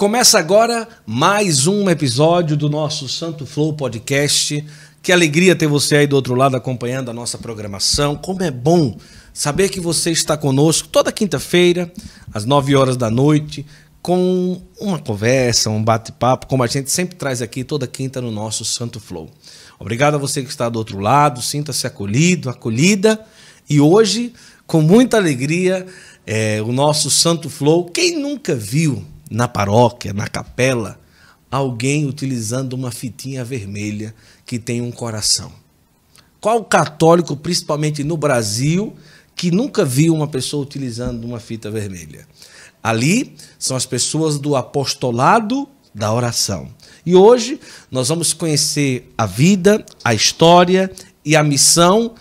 Começa agora mais um episódio do nosso Santo Flow Podcast. Que alegria ter você aí do outro lado acompanhando a nossa programação. Como é bom saber que você está conosco toda quinta-feira, às 9 horas da noite, com uma conversa, um bate-papo, como a gente sempre traz aqui toda quinta no nosso Santo Flow. Obrigado a você que está do outro lado, sinta-se acolhido, acolhida. E hoje, com muita alegria, é, o nosso Santo Flow. Quem nunca viu na paróquia, na capela, alguém utilizando uma fitinha vermelha que tem um coração. Qual católico, principalmente no Brasil, que nunca viu uma pessoa utilizando uma fita vermelha? Ali são as pessoas do apostolado da oração. E hoje nós vamos conhecer a vida, a história e a missão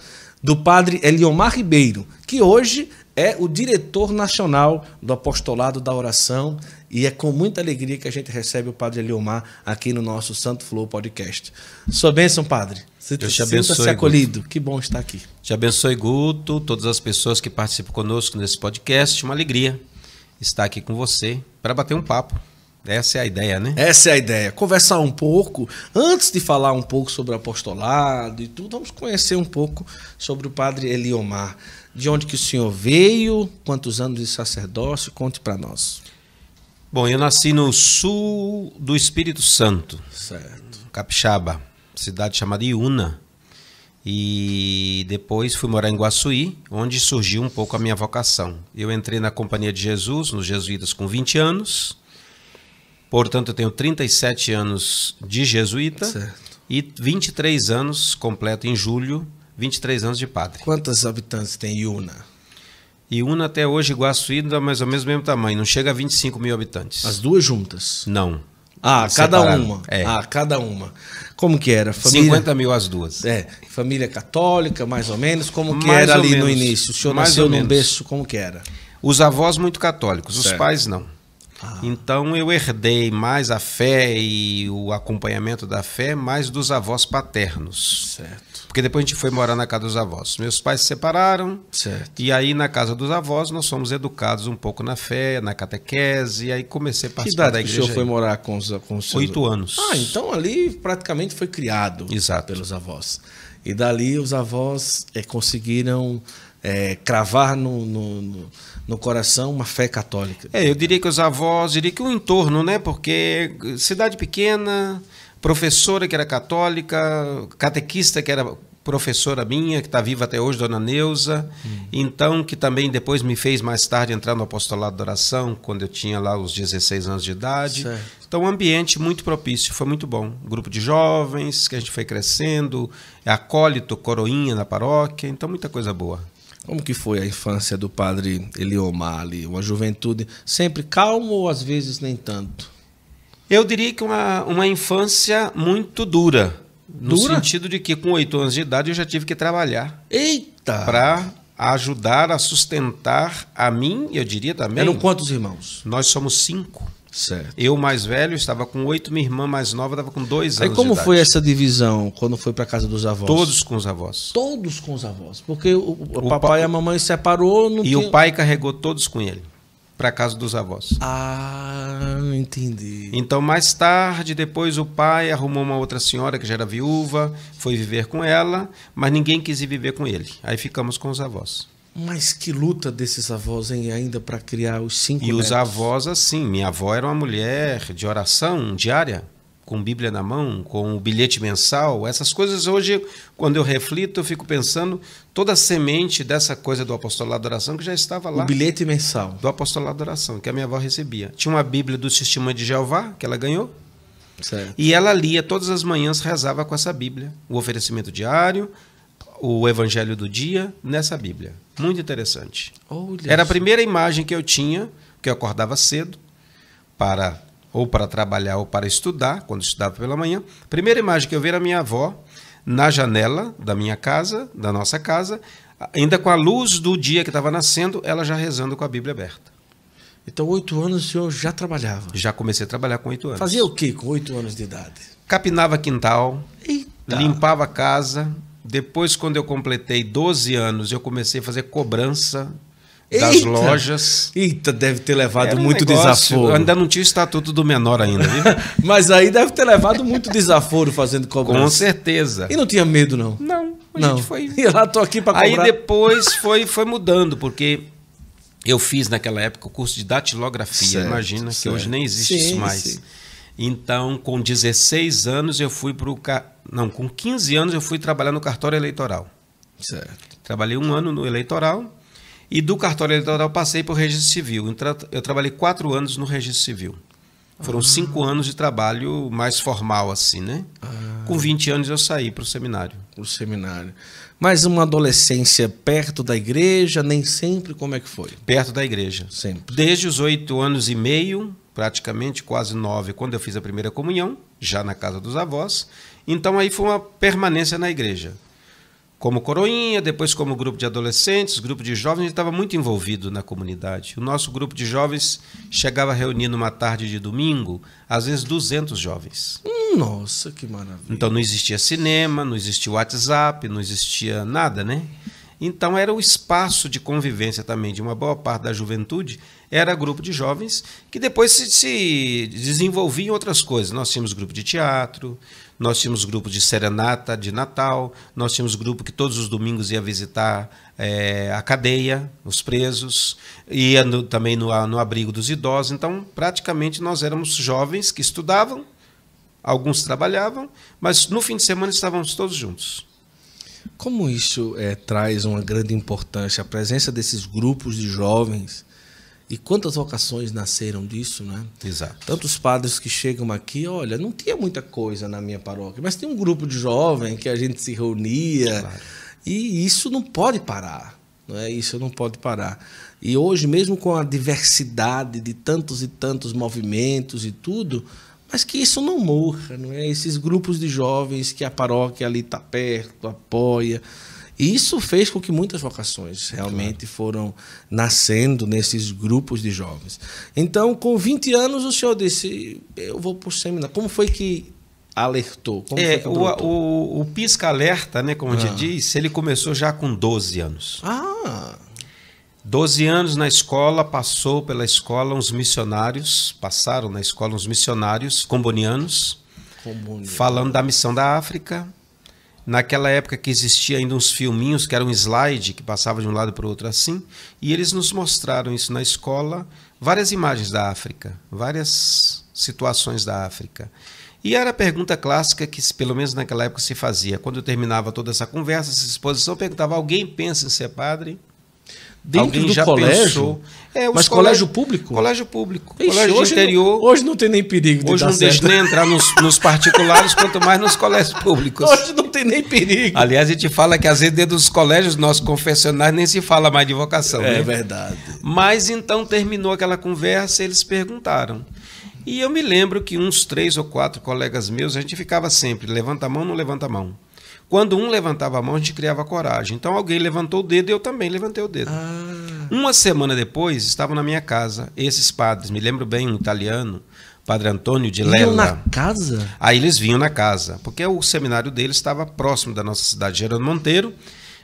do padre Eliomar Ribeiro, que hoje é o diretor nacional do apostolado da oração e é com muita alegria que a gente recebe o Padre Eliomar aqui no nosso Santo Flow Podcast. Sua bênção, Padre. Sinta-se sinta acolhido. Guto. Que bom estar aqui. Te abençoe, Guto, todas as pessoas que participam conosco nesse podcast. Uma alegria estar aqui com você para bater um papo. Essa é a ideia, né? Essa é a ideia. Conversar um pouco, antes de falar um pouco sobre o apostolado e tudo, vamos conhecer um pouco sobre o padre Eliomar. De onde que o senhor veio, quantos anos de sacerdócio, conte para nós. Bom, eu nasci no sul do Espírito Santo. Certo. Capixaba, cidade chamada Iuna. E depois fui morar em Guaçuí, onde surgiu um pouco a minha vocação. Eu entrei na Companhia de Jesus, nos Jesuítas, com 20 anos. Portanto, eu tenho 37 anos de jesuíta certo. e 23 anos, completo em julho, 23 anos de padre. Quantos habitantes tem Iuna? E Una até hoje, Iguaçuí, dá mais ou menos o mesmo tamanho, não chega a 25 mil habitantes. As duas juntas? Não. Ah, Separado. cada uma. É. Ah, cada uma. Como que era? Família... 50 mil as duas. É. Família católica, mais ou menos. Como que mais era ali menos. no início? O senhor mais nasceu num berço, como que era? Os avós muito católicos, os pais não. Ah. Então eu herdei mais a fé e o acompanhamento da fé mais dos avós paternos. Certo. Porque depois a gente foi morar na casa dos avós. Meus pais se separaram. Certo. E aí na casa dos avós nós fomos educados um pouco na fé, na catequese. E aí comecei a participar que idade da igreja. Que o senhor foi morar com os, com os seus... Oito anos. Ah, então ali praticamente foi criado Exato. pelos avós. E dali os avós é, conseguiram é, cravar no, no, no, no, coração uma fé católica. É, eu diria que os avós, diria que o entorno, né? Porque cidade pequena, professora que era católica, catequista que era professora minha, que está viva até hoje, Dona Neuza, hum. então que também depois me fez mais tarde entrar no apostolado da oração, quando eu tinha lá os 16 anos de idade. Certo. Então, um ambiente muito propício, foi muito bom. Um grupo de jovens, que a gente foi crescendo, acólito, coroinha na paróquia, então muita coisa boa. Como que foi a infância do padre Eliomar ali? Uma juventude sempre calmo ou às vezes nem tanto? Eu diria que uma, uma infância muito dura. No dura? sentido de que com oito anos de idade eu já tive que trabalhar. Eita! Para ajudar a sustentar a mim, eu diria também. Eram quantos irmãos? Nós somos cinco. Certo. Eu mais velho estava com oito, minha irmã mais nova estava com dois anos. E como foi essa divisão quando foi para casa dos avós? Todos com os avós. Todos com os avós, porque o, o, o papai pa... e a mamãe separou. e tinha... o pai carregou todos com ele para casa dos avós. Ah, entendi. Então mais tarde, depois o pai arrumou uma outra senhora que já era viúva, foi viver com ela, mas ninguém quis ir viver com ele. Aí ficamos com os avós. Mas que luta desses avós, hein? Ainda para criar os cinco. E netos. os avós, assim. Minha avó era uma mulher de oração diária, com Bíblia na mão, com o bilhete mensal. Essas coisas hoje, quando eu reflito, eu fico pensando toda a semente dessa coisa do apostolado da oração que já estava lá. O bilhete mensal. Do apostolado da oração, que a minha avó recebia. Tinha uma Bíblia do Sistema de Jeová, que ela ganhou. Certo. E ela lia todas as manhãs, rezava com essa Bíblia. O oferecimento diário, o Evangelho do Dia nessa Bíblia. Muito interessante. Olha Era a primeira imagem que eu tinha, que eu acordava cedo, para ou para trabalhar ou para estudar, quando estudava pela manhã. Primeira imagem que eu vi era minha avó na janela da minha casa, da nossa casa, ainda com a luz do dia que estava nascendo, ela já rezando com a Bíblia aberta. Então, oito anos o senhor já trabalhava? Já comecei a trabalhar com oito anos. Fazia o que com oito anos de idade? Capinava quintal, Eita. limpava a casa, depois, quando eu completei 12 anos, eu comecei a fazer cobrança das Eita! lojas. Eita, deve ter levado muito negócio, desaforo. Ainda não tinha o estatuto do menor ainda, viu? Mas aí deve ter levado muito desaforo fazendo cobrança. Com certeza. E não tinha medo, não? Não, a não. gente foi. E lá tô aqui para cobrar. Aí depois foi, foi mudando, porque eu fiz naquela época o curso de datilografia. Certo, imagina, certo. que hoje nem existe sim, isso mais. Sim. Então, com 16 anos, eu fui para o. Não, com 15 anos, eu fui trabalhar no cartório eleitoral. Certo. Trabalhei um ano no eleitoral. E do cartório eleitoral passei para o registro civil. Eu trabalhei quatro anos no registro civil. Foram ah. cinco anos de trabalho mais formal, assim, né? Ah. Com 20 anos eu saí para o seminário. Para o seminário. Mas uma adolescência perto da igreja, nem sempre, como é que foi? Perto da igreja. Sempre. Desde os oito anos e meio praticamente quase nove, quando eu fiz a primeira comunhão, já na casa dos avós. Então aí foi uma permanência na igreja. Como coroinha, depois como grupo de adolescentes, grupo de jovens, a gente estava muito envolvido na comunidade. O nosso grupo de jovens chegava a reunir numa tarde de domingo, às vezes 200 jovens. Nossa, que maravilha. Então não existia cinema, não existia WhatsApp, não existia nada, né? Então era o espaço de convivência também de uma boa parte da juventude, era grupo de jovens que depois se, se desenvolvia em outras coisas. Nós tínhamos grupo de teatro, nós tínhamos grupo de serenata de Natal, nós tínhamos grupo que todos os domingos ia visitar é, a cadeia, os presos, ia no, também no, no abrigo dos idosos. Então, praticamente, nós éramos jovens que estudavam, alguns trabalhavam, mas no fim de semana estávamos todos juntos. Como isso é, traz uma grande importância, a presença desses grupos de jovens e quantas vocações nasceram disso, né? Exato. Tantos padres que chegam aqui, olha, não tinha muita coisa na minha paróquia, mas tem um grupo de jovem que a gente se reunia claro. e isso não pode parar, não é? Isso não pode parar. E hoje mesmo com a diversidade de tantos e tantos movimentos e tudo, mas que isso não morra, não é? Esses grupos de jovens que a paróquia ali está perto, apoia. E isso fez com que muitas vocações realmente claro. foram nascendo nesses grupos de jovens. Então, com 20 anos, o senhor disse: Eu vou para o seminário. Como foi que alertou? Como é, o, o, o pisca-alerta, né, como ah. a gente ah. diz, ele começou já com 12 anos. Ah! Doze anos na escola, passou pela escola uns missionários, passaram na escola uns missionários combonianos, falando da missão da África. Naquela época que existia ainda uns filminhos que eram um slide que passava de um lado para o outro assim, e eles nos mostraram isso na escola, várias imagens da África, várias situações da África. E era a pergunta clássica que, pelo menos naquela época, se fazia. Quando eu terminava toda essa conversa, essa exposição, eu perguntava: alguém pensa em ser padre? dentro Alguém do já colégio? É, mas colégio, colégio público? Colégio público. Ixi, colégio hoje interior. Não, hoje não tem nem perigo de Hoje não certo. deixa nem entrar nos, nos particulares, quanto mais nos colégios públicos. Hoje não tem nem perigo. Aliás, a gente fala que às vezes dentro dos colégios, nossos confessionários, nem se fala mais de vocação. É né? verdade. Mas então terminou aquela conversa, e eles perguntaram. E eu me lembro que uns três ou quatro colegas meus, a gente ficava sempre, levanta a mão, não levanta a mão. Quando um levantava a mão, a gente criava coragem. Então alguém levantou o dedo e eu também levantei o dedo. Ah. Uma semana depois, estavam na minha casa esses padres. Me lembro bem um italiano, Padre Antônio de Lela. Vinham na casa? Aí eles vinham na casa, porque o seminário deles estava próximo da nossa cidade, Gerando Monteiro.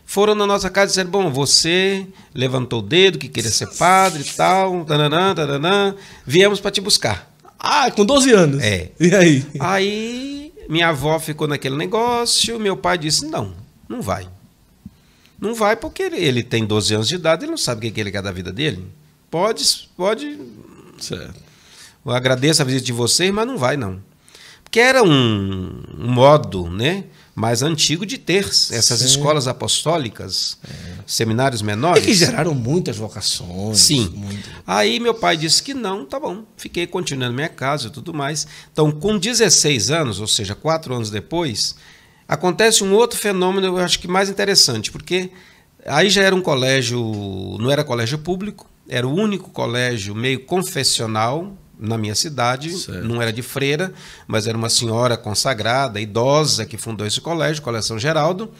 Foram na nossa casa e disseram: Bom, você levantou o dedo que queria ser padre e tal, tananã, tananã. Viemos para te buscar. Ah, com 12 anos. É. E aí? Aí minha avó ficou naquele negócio, meu pai disse: não, não vai. Não vai porque ele, ele tem 12 anos de idade, ele não sabe o que ele quer da vida dele. Pode, pode. Certo. Eu agradeço a visita de vocês, mas não vai, não. Porque era um, um modo, né? mais antigo de ter essas Sim. escolas apostólicas, é. seminários menores. E que geraram muitas vocações. Sim. Aí meu pai disse que não, tá bom. Fiquei continuando minha casa e tudo mais. Então, com 16 anos, ou seja, quatro anos depois, acontece um outro fenômeno, eu acho que mais interessante, porque aí já era um colégio, não era colégio público, era o único colégio meio confessional na minha cidade, certo. não era de freira, mas era uma senhora consagrada, idosa, que fundou esse colégio, Colégio São Geraldo.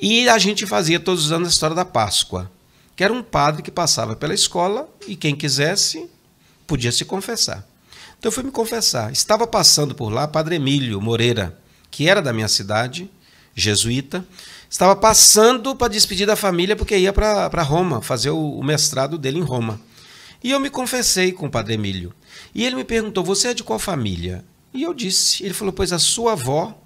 E a gente fazia todos os anos a história da Páscoa, que era um padre que passava pela escola e quem quisesse podia se confessar. Então eu fui me confessar. Estava passando por lá Padre Emílio Moreira, que era da minha cidade, jesuíta, estava passando para despedir da família porque ia para Roma fazer o, o mestrado dele em Roma. E eu me confessei com o Padre Emílio. E ele me perguntou: Você é de qual família? E eu disse. Ele falou: Pois a sua avó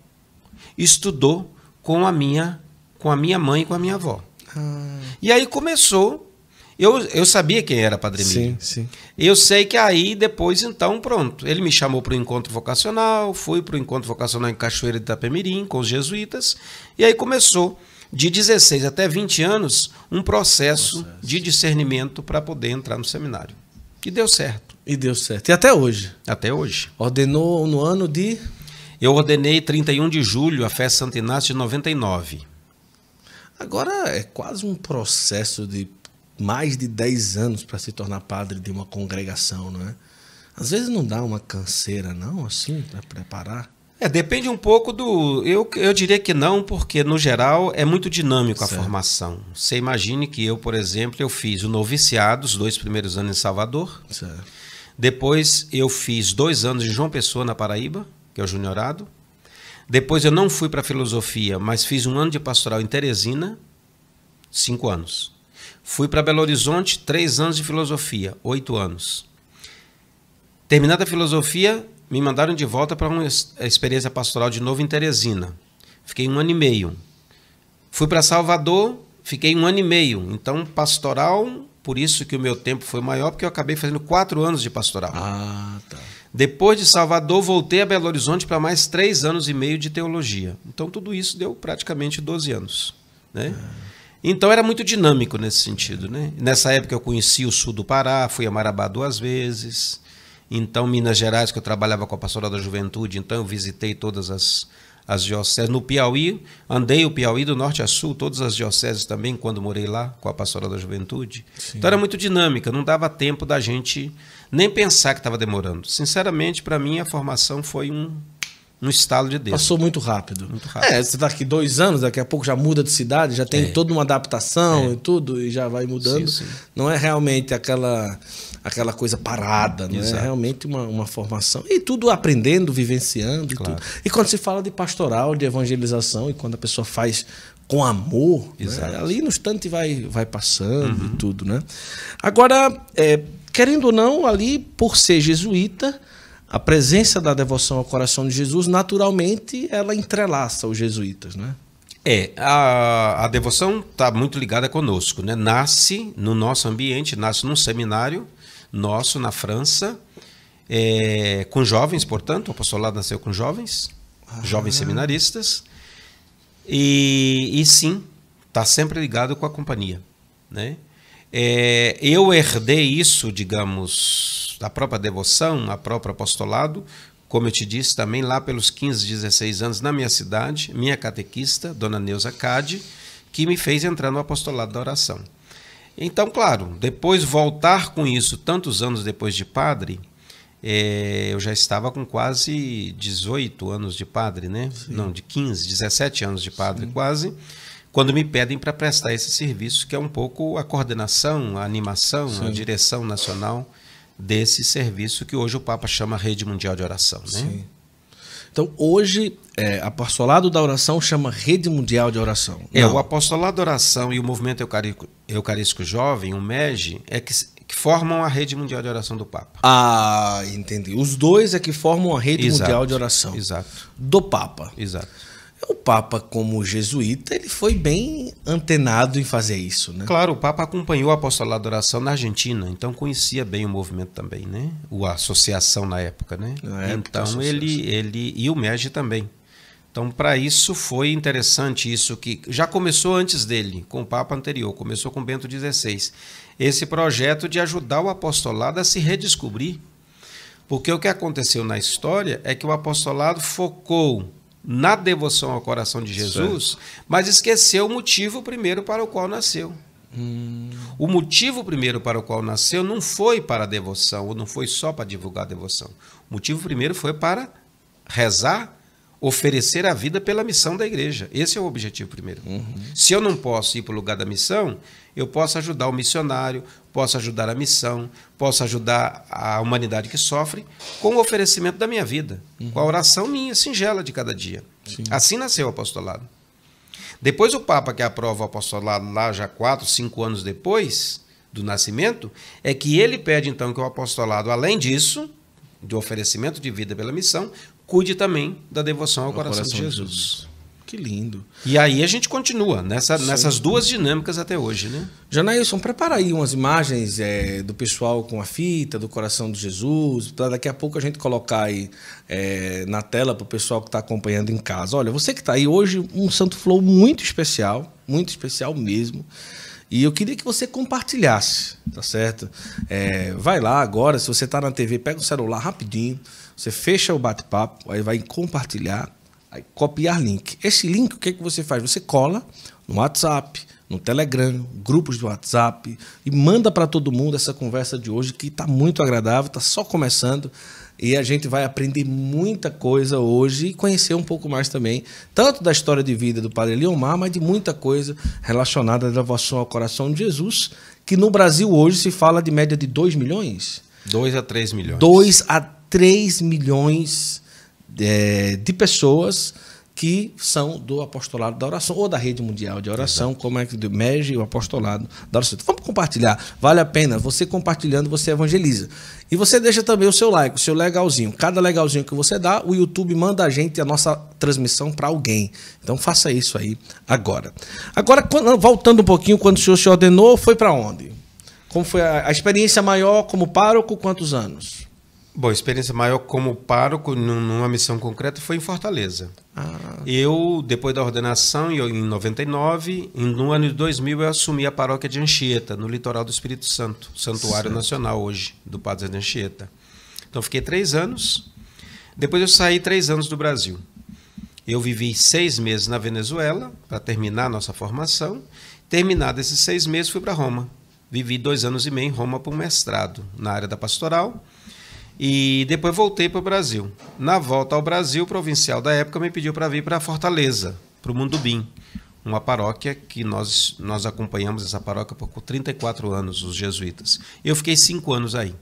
estudou com a minha, com a minha mãe e com a minha avó. Ah. E aí começou. Eu, eu sabia quem era Padre Miriam. Sim, sim. Eu sei que aí depois, então, pronto. Ele me chamou para o encontro vocacional, fui para o encontro vocacional em Cachoeira de Itapemirim com os jesuítas. E aí começou de 16 até 20 anos, um processo, processo. de discernimento para poder entrar no seminário. E deu certo. E deu certo. E até hoje? Até hoje. Ordenou no ano de? Eu ordenei 31 de julho a festa Santo Inácio de 99. Agora é quase um processo de mais de 10 anos para se tornar padre de uma congregação, não é? Às vezes não dá uma canseira, não, assim, para preparar? É, depende um pouco do. Eu, eu diria que não, porque no geral é muito dinâmico certo. a formação. Você imagine que eu, por exemplo, eu fiz o noviciado, os dois primeiros anos em Salvador. Certo. Depois eu fiz dois anos de João Pessoa na Paraíba, que é o juniorado. Depois eu não fui para filosofia, mas fiz um ano de pastoral em Teresina, cinco anos. Fui para Belo Horizonte, três anos de filosofia, oito anos. Terminada a filosofia, me mandaram de volta para uma experiência pastoral de novo em Teresina. Fiquei um ano e meio. Fui para Salvador, fiquei um ano e meio. Então, pastoral por isso que o meu tempo foi maior, porque eu acabei fazendo quatro anos de pastoral. Ah, tá. Depois de Salvador, voltei a Belo Horizonte para mais três anos e meio de teologia. Então, tudo isso deu praticamente 12 anos. Né? É. Então, era muito dinâmico nesse sentido. Né? Nessa época, eu conheci o sul do Pará, fui a Marabá duas vezes. Então, Minas Gerais, que eu trabalhava com a pastoral da juventude, então eu visitei todas as as dioceses. No Piauí, andei o Piauí do norte a sul, todas as dioceses também, quando morei lá com a pastora da juventude. Sim. Então era muito dinâmica, não dava tempo da gente nem pensar que estava demorando. Sinceramente, para mim, a formação foi um, no estalo de Deus. Passou muito rápido. Muito rápido. É, você está aqui dois anos, daqui a pouco já muda de cidade, já tem é. toda uma adaptação é. e tudo, e já vai mudando. Sim, sim. Não é realmente aquela aquela coisa parada, não né? Exato. é realmente uma, uma formação. E tudo aprendendo, vivenciando. Claro. E, tudo. e quando se fala de pastoral, de evangelização, e quando a pessoa faz com amor, né? ali no instante vai, vai passando uhum. e tudo. Né? Agora, é, querendo ou não, ali, por ser jesuíta, a presença da devoção ao coração de Jesus, naturalmente, ela entrelaça os jesuítas, né? É, a, a devoção está muito ligada conosco, né? Nasce no nosso ambiente, nasce num seminário nosso na França, é, com jovens, portanto, o apostolado nasceu com jovens, ah, jovens é. seminaristas, e, e sim, está sempre ligado com a companhia, né? É, eu herdei isso, digamos, da própria devoção, a própria apostolado, como eu te disse também lá pelos 15, 16 anos na minha cidade, minha catequista, Dona Neuza Cade, que me fez entrar no apostolado da oração. Então, claro, depois voltar com isso tantos anos depois de padre, é, eu já estava com quase 18 anos de padre, né? Sim. Não, de 15, 17 anos de padre Sim. quase, quando me pedem para prestar esse serviço, que é um pouco a coordenação, a animação, Sim. a direção nacional desse serviço que hoje o Papa chama Rede Mundial de Oração. Né? Sim. Então, hoje, é, apostolado da oração chama Rede Mundial de Oração. É, Não. É, o apostolado da oração e o movimento eucarístico, eucarístico jovem, o MEG, é que, que, formam a Rede Mundial de Oração do Papa. Ah, entendi. Os dois é que formam a Rede Exato. Mundial de Oração. Exato. Do Papa. Exato. O Papa, como jesuíta, ele foi bem antenado em fazer isso, né? Claro, o Papa acompanhou a apostolado da oração na Argentina, então conhecia bem o movimento também, né? O a associação na época, né? Na então época, ele, ele e o MEG também. Então para isso foi interessante isso que já começou antes dele, com o Papa anterior, começou com Bento XVI. Esse projeto de ajudar o apostolado a se redescobrir, porque o que aconteceu na história é que o apostolado focou na devoção ao coração de Jesus, certo. mas esqueceu o motivo primeiro para o qual nasceu. Hum. O motivo primeiro para o qual nasceu não foi para a devoção, ou não foi só para divulgar a devoção. O motivo primeiro foi para rezar oferecer a vida pela missão da igreja. Esse é o objetivo primeiro. Uhum. Se eu não posso ir para o lugar da missão, eu posso ajudar o missionário, posso ajudar a missão, posso ajudar a humanidade que sofre com o oferecimento da minha vida, uhum. com a oração minha singela de cada dia. Sim. Assim nasceu o apostolado. Depois o Papa que aprova o apostolado lá já quatro, cinco anos depois do nascimento, é que ele pede então que o apostolado, além disso, do oferecimento de vida pela missão, cuide também da devoção ao, coração, coração, de Jesus. Jesus. Que lindo. E aí a gente continua nessa, nessas duas dinâmicas até hoje, né? Janailson, prepara aí umas imagens é, do pessoal com a fita, do coração de Jesus, para daqui a pouco a gente colocar aí é, na tela para o pessoal que está acompanhando em casa. Olha, você que está aí hoje, um Santo Flow muito especial, muito especial mesmo. E eu queria que você compartilhasse, tá certo? É, vai lá agora, se você está na TV, pega o celular rapidinho você fecha o bate-papo, aí vai compartilhar, aí copiar link. Esse link, o que, é que você faz? Você cola no WhatsApp, no Telegram, grupos do WhatsApp e manda para todo mundo essa conversa de hoje que está muito agradável, está só começando e a gente vai aprender muita coisa hoje e conhecer um pouco mais também, tanto da história de vida do Padre Leomar, mas de muita coisa relacionada à devoção ao coração de Jesus, que no Brasil hoje se fala de média de 2 milhões? 2 a 3 milhões. 2 a 3 milhões é, de pessoas que são do apostolado da oração, ou da rede mundial de oração, Exato. como é que mede o apostolado da oração. Então, vamos compartilhar, vale a pena. Você compartilhando, você evangeliza. E você deixa também o seu like, o seu legalzinho. Cada legalzinho que você dá, o YouTube manda a gente a nossa transmissão para alguém. Então faça isso aí agora. Agora, quando, voltando um pouquinho, quando o senhor se ordenou, foi para onde? Como foi a, a experiência maior como pároco? Quantos anos? Bom, a experiência maior como pároco numa missão concreta foi em Fortaleza. Ah. Eu, depois da ordenação, eu, em 99, no ano de 2000, eu assumi a paróquia de Anchieta, no litoral do Espírito Santo, Santuário certo. Nacional hoje, do Padre de Anchieta. Então, fiquei três anos. Depois eu saí três anos do Brasil. Eu vivi seis meses na Venezuela, para terminar a nossa formação. Terminado esses seis meses, fui para Roma. Vivi dois anos e meio em Roma para um mestrado na área da pastoral e depois voltei para o Brasil. Na volta ao Brasil, o provincial da época me pediu para vir para Fortaleza, para o Mundubim, uma paróquia que nós, nós acompanhamos essa paróquia por 34 anos, os jesuítas. Eu fiquei cinco anos aí.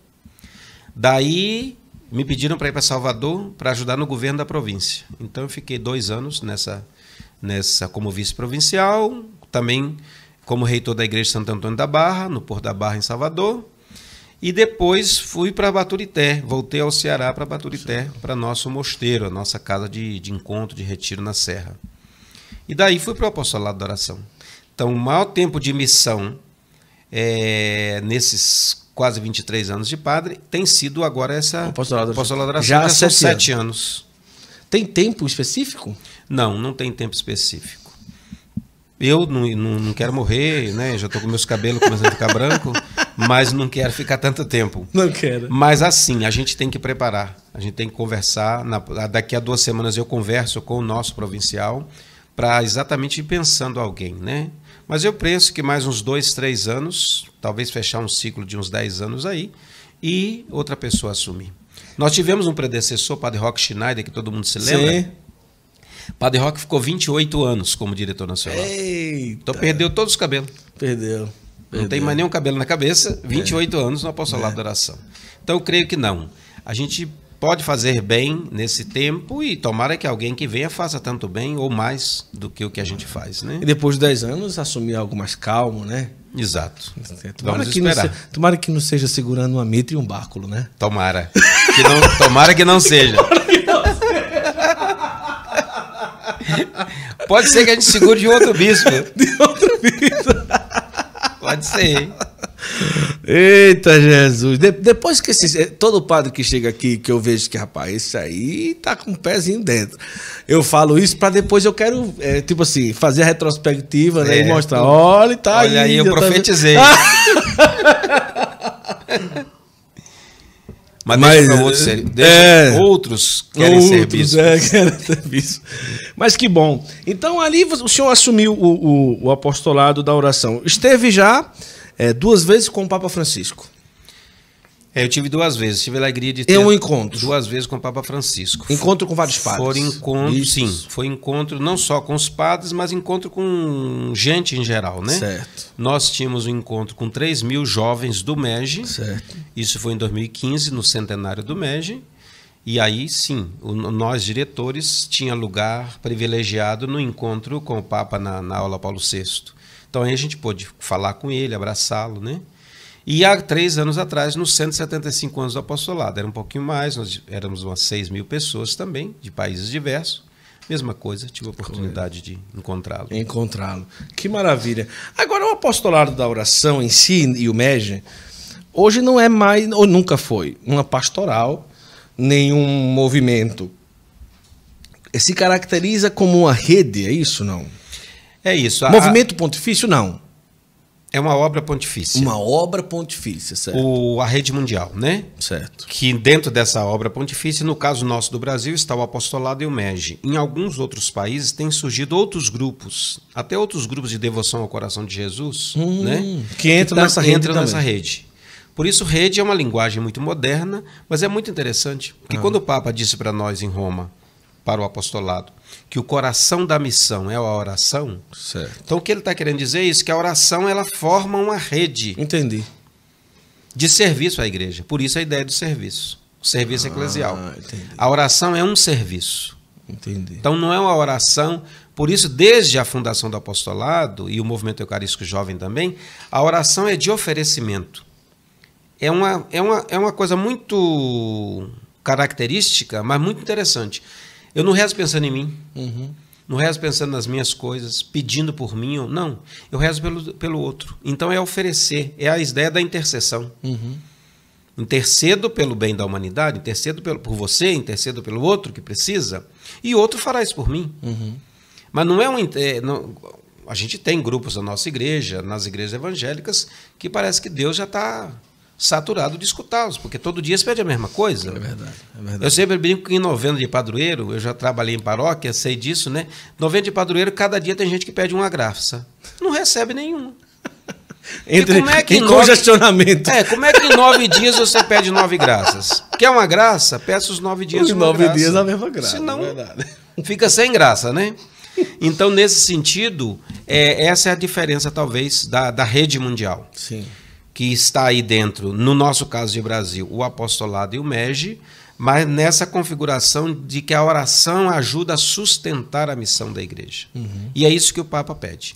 Daí me pediram para ir para Salvador para ajudar no governo da província. Então eu fiquei dois anos nessa, nessa como vice-provincial, também como reitor da Igreja Santo Antônio da Barra, no Porto da Barra, em Salvador. E depois fui para Baturité, voltei ao Ceará para Baturité, para nosso mosteiro, a nossa casa de, de encontro, de retiro na Serra. E daí fui para o apostolado da oração. Então, o maior tempo de missão é, nesses quase 23 anos de padre tem sido agora essa apostolado, apostolado da oração. Já, já são sete anos. anos. Tem tempo específico? Não, não tem tempo específico. Eu não, não, não, quero morrer, né? Já estou com meus cabelos começando a ficar branco. mas não quero ficar tanto tempo. Não quero. Mas assim, a gente tem que preparar, a gente tem que conversar. Na, daqui a duas semanas eu converso com o nosso provincial para exatamente ir pensando alguém, né? Mas eu penso que mais uns dois, três anos, talvez fechar um ciclo de uns dez anos aí, e outra pessoa assumir. Nós tivemos um predecessor, Padre Rock Schneider, que todo mundo se lembra. Sim. Padre Rock ficou 28 anos como diretor nacional. Eita. Então perdeu todos os cabelos. Perdeu. Não tem mais nenhum cabelo na cabeça, 28 é. anos no apostolado é. da oração. Então eu creio que não. A gente pode fazer bem nesse tempo e tomara que alguém que venha faça tanto bem ou mais do que o que a gente faz, né? E depois de 10 anos assumir algo mais calmo, né? Exato. Tomara que, se, tomara, que não, seja segurando uma mitra e um báculo, né? Tomara. Que não, tomara que não seja. Pode ser que a gente segure de outro bispo. De outro bispo. Pode ser. Eita, Jesus. De, depois que esse, eh, todo padre que chega aqui, que eu vejo que, rapaz, esse aí tá com um pezinho dentro. Eu falo isso para depois eu quero, é, tipo assim, fazer a retrospectiva, né? É, e mostrar. Olha, tá olha aí. Olha aí, eu tá profetizei. Tá... Mas, mas deixa outro é, ser, deixa é, outros querem outros, é, ser É, querem Mas que bom. Então ali o senhor assumiu o, o, o apostolado da oração. Esteve já é, duas vezes com o Papa Francisco. É, eu tive duas vezes. Tive a alegria de é ter. um encontro. Duas vezes com o Papa Francisco. Encontro com vários padres. Foi encontro, Isso. sim. Foi encontro não só com os padres, mas encontro com gente em geral, né? Certo. Nós tínhamos um encontro com 3 mil jovens do MEG. Certo. Isso foi em 2015, no centenário do MEG. E aí, sim, o, nós diretores tinha lugar privilegiado no encontro com o Papa na, na aula Paulo VI. Então aí a gente pôde falar com ele, abraçá-lo, né? E há três anos atrás, nos 175 anos do apostolado, era um pouquinho mais, nós éramos umas 6 mil pessoas também, de países diversos. Mesma coisa, tive a oportunidade de encontrá-lo. Encontrá-lo. Que maravilha. Agora, o apostolado da oração em si e o MEG, hoje não é mais, ou nunca foi, uma pastoral, nenhum movimento. Se caracteriza como uma rede, é isso não? É isso. Movimento a... Pontifício, não. É uma obra pontifícia. Uma obra pontifícia, certo. O, a rede mundial, né? Certo. Que dentro dessa obra pontifícia, no caso nosso do Brasil, está o apostolado e o MEG. Em alguns outros países têm surgido outros grupos, até outros grupos de devoção ao coração de Jesus, hum, né? Que entram tá, nessa, entra entra nessa rede. Por isso, rede é uma linguagem muito moderna, mas é muito interessante. Porque ah. quando o Papa disse para nós em Roma, para o apostolado, que o coração da missão é a oração. Certo. Então o que ele está querendo dizer é isso, que a oração ela forma uma rede. Entendi. De serviço à igreja. Por isso a ideia do serviço. O serviço ah, eclesial. Entendi. A oração é um serviço. Entendi. Então não é uma oração. Por isso, desde a fundação do apostolado e o movimento eucarístico jovem também, a oração é de oferecimento. É uma, é uma, é uma coisa muito característica, mas muito interessante eu não rezo pensando em mim. Uhum. Não rezo pensando nas minhas coisas, pedindo por mim. Ou, não, eu rezo pelo, pelo outro. Então é oferecer, é a ideia da intercessão. Uhum. Intercedo pelo bem da humanidade, intercedo pelo, por você, intercedo pelo outro que precisa, e outro fará isso por mim. Uhum. Mas não é um. É, não, a gente tem grupos na nossa igreja, nas igrejas evangélicas, que parece que Deus já está saturado de escutá-los, porque todo dia você pede a mesma coisa. É verdade, é verdade. Eu sempre brinco que em novena de padroeiro, eu já trabalhei em paróquia, sei disso, né? Novena de padroeiro, cada dia tem gente que pede uma graça. Não recebe nenhuma. Entre, e como é que em nove... congestionamento. É, como é que em nove dias você pede nove graças? Quer uma graça? Peça os nove dias os nove graça. dias a mesma graça. Senão, é verdade. fica sem graça, né? Então, nesse sentido, é, essa é a diferença, talvez, da, da rede mundial. Sim que está aí dentro, no nosso caso de Brasil, o apostolado e o MEG, mas nessa configuração de que a oração ajuda a sustentar a missão da igreja. Uhum. E é isso que o Papa pede.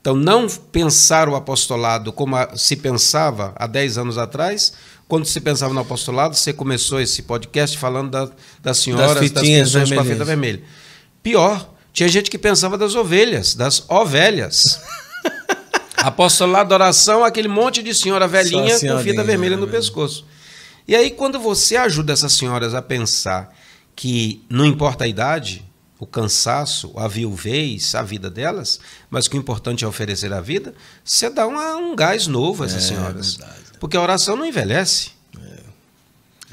Então, não pensar o apostolado como se pensava há 10 anos atrás, quando se pensava no apostolado, você começou esse podcast falando da, das senhoras, das, fitinhas, das pessoas vermelhas. com a fita vermelha. Pior, tinha gente que pensava das ovelhas, das ovelhas. Apostolado, oração, aquele monte de senhora velhinha com fita vermelha no né? pescoço. E aí, quando você ajuda essas senhoras a pensar que não importa a idade, o cansaço, a viuvez, a vida delas, mas que o é importante é oferecer a vida, você dá uma, um gás novo a essas é, senhoras. Verdade. Porque a oração não envelhece. É,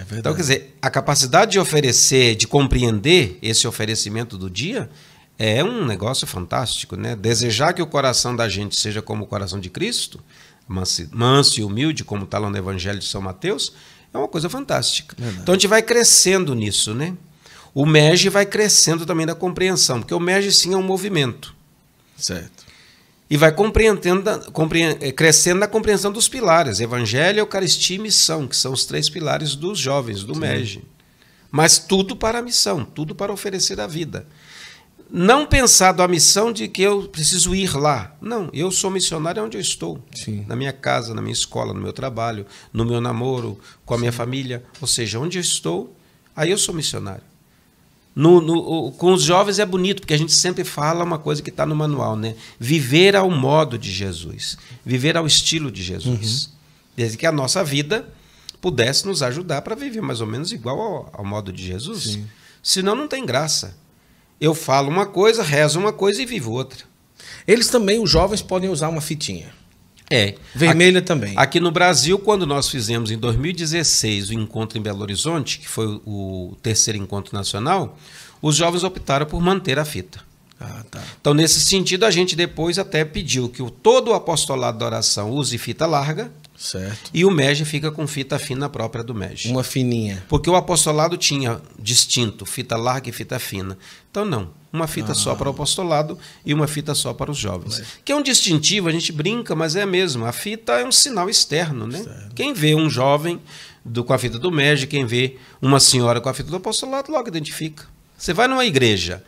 verdade. É então, quer dizer, a capacidade de oferecer, de compreender esse oferecimento do dia, é um negócio fantástico, né? Desejar que o coração da gente seja como o coração de Cristo, manso, manso e humilde, como está lá no Evangelho de São Mateus, é uma coisa fantástica. Verdade. Então a gente vai crescendo nisso, né? O MEG vai crescendo também da compreensão, porque o MEG sim é um movimento. Certo. E vai compreendendo, é, crescendo na compreensão dos pilares, Evangelho, Eucaristia e Missão, que são os três pilares dos jovens, do sim. MEG. Mas tudo para a missão, tudo para oferecer a vida não pensado a missão de que eu preciso ir lá. Não, eu sou missionário onde eu estou. Sim. Na minha casa, na minha escola, no meu trabalho, no meu namoro, com a Sim. minha família. Ou seja, onde eu estou, aí eu sou missionário. No, no, com os jovens é bonito, porque a gente sempre fala uma coisa que está no manual, né? Viver ao modo de Jesus, viver ao estilo de Jesus. Uhum. Desde que a nossa vida pudesse nos ajudar para viver mais ou menos igual ao, ao modo de Jesus. Sim. Senão não tem graça. Eu falo uma coisa, rezo uma coisa e vivo outra. Eles também, os jovens, podem usar uma fitinha. É. Vermelha aqui, também. Aqui no Brasil, quando nós fizemos em 2016 o encontro em Belo Horizonte, que foi o terceiro encontro nacional, os jovens optaram por manter a fita. Ah, tá. Então, nesse sentido, a gente depois até pediu que o, todo o apostolado da oração use fita larga Certo. E o MEG fica com fita fina própria do MEG. Uma fininha. Porque o apostolado tinha distinto, fita larga e fita fina. Então, não. Uma fita ah. só para o apostolado e uma fita só para os jovens. Que é um distintivo, a gente brinca, mas é mesmo. A fita é um sinal externo, né? Certo. Quem vê um jovem do, com a fita do MEG, quem vê uma senhora com a fita do apostolado, logo identifica. Você vai numa igreja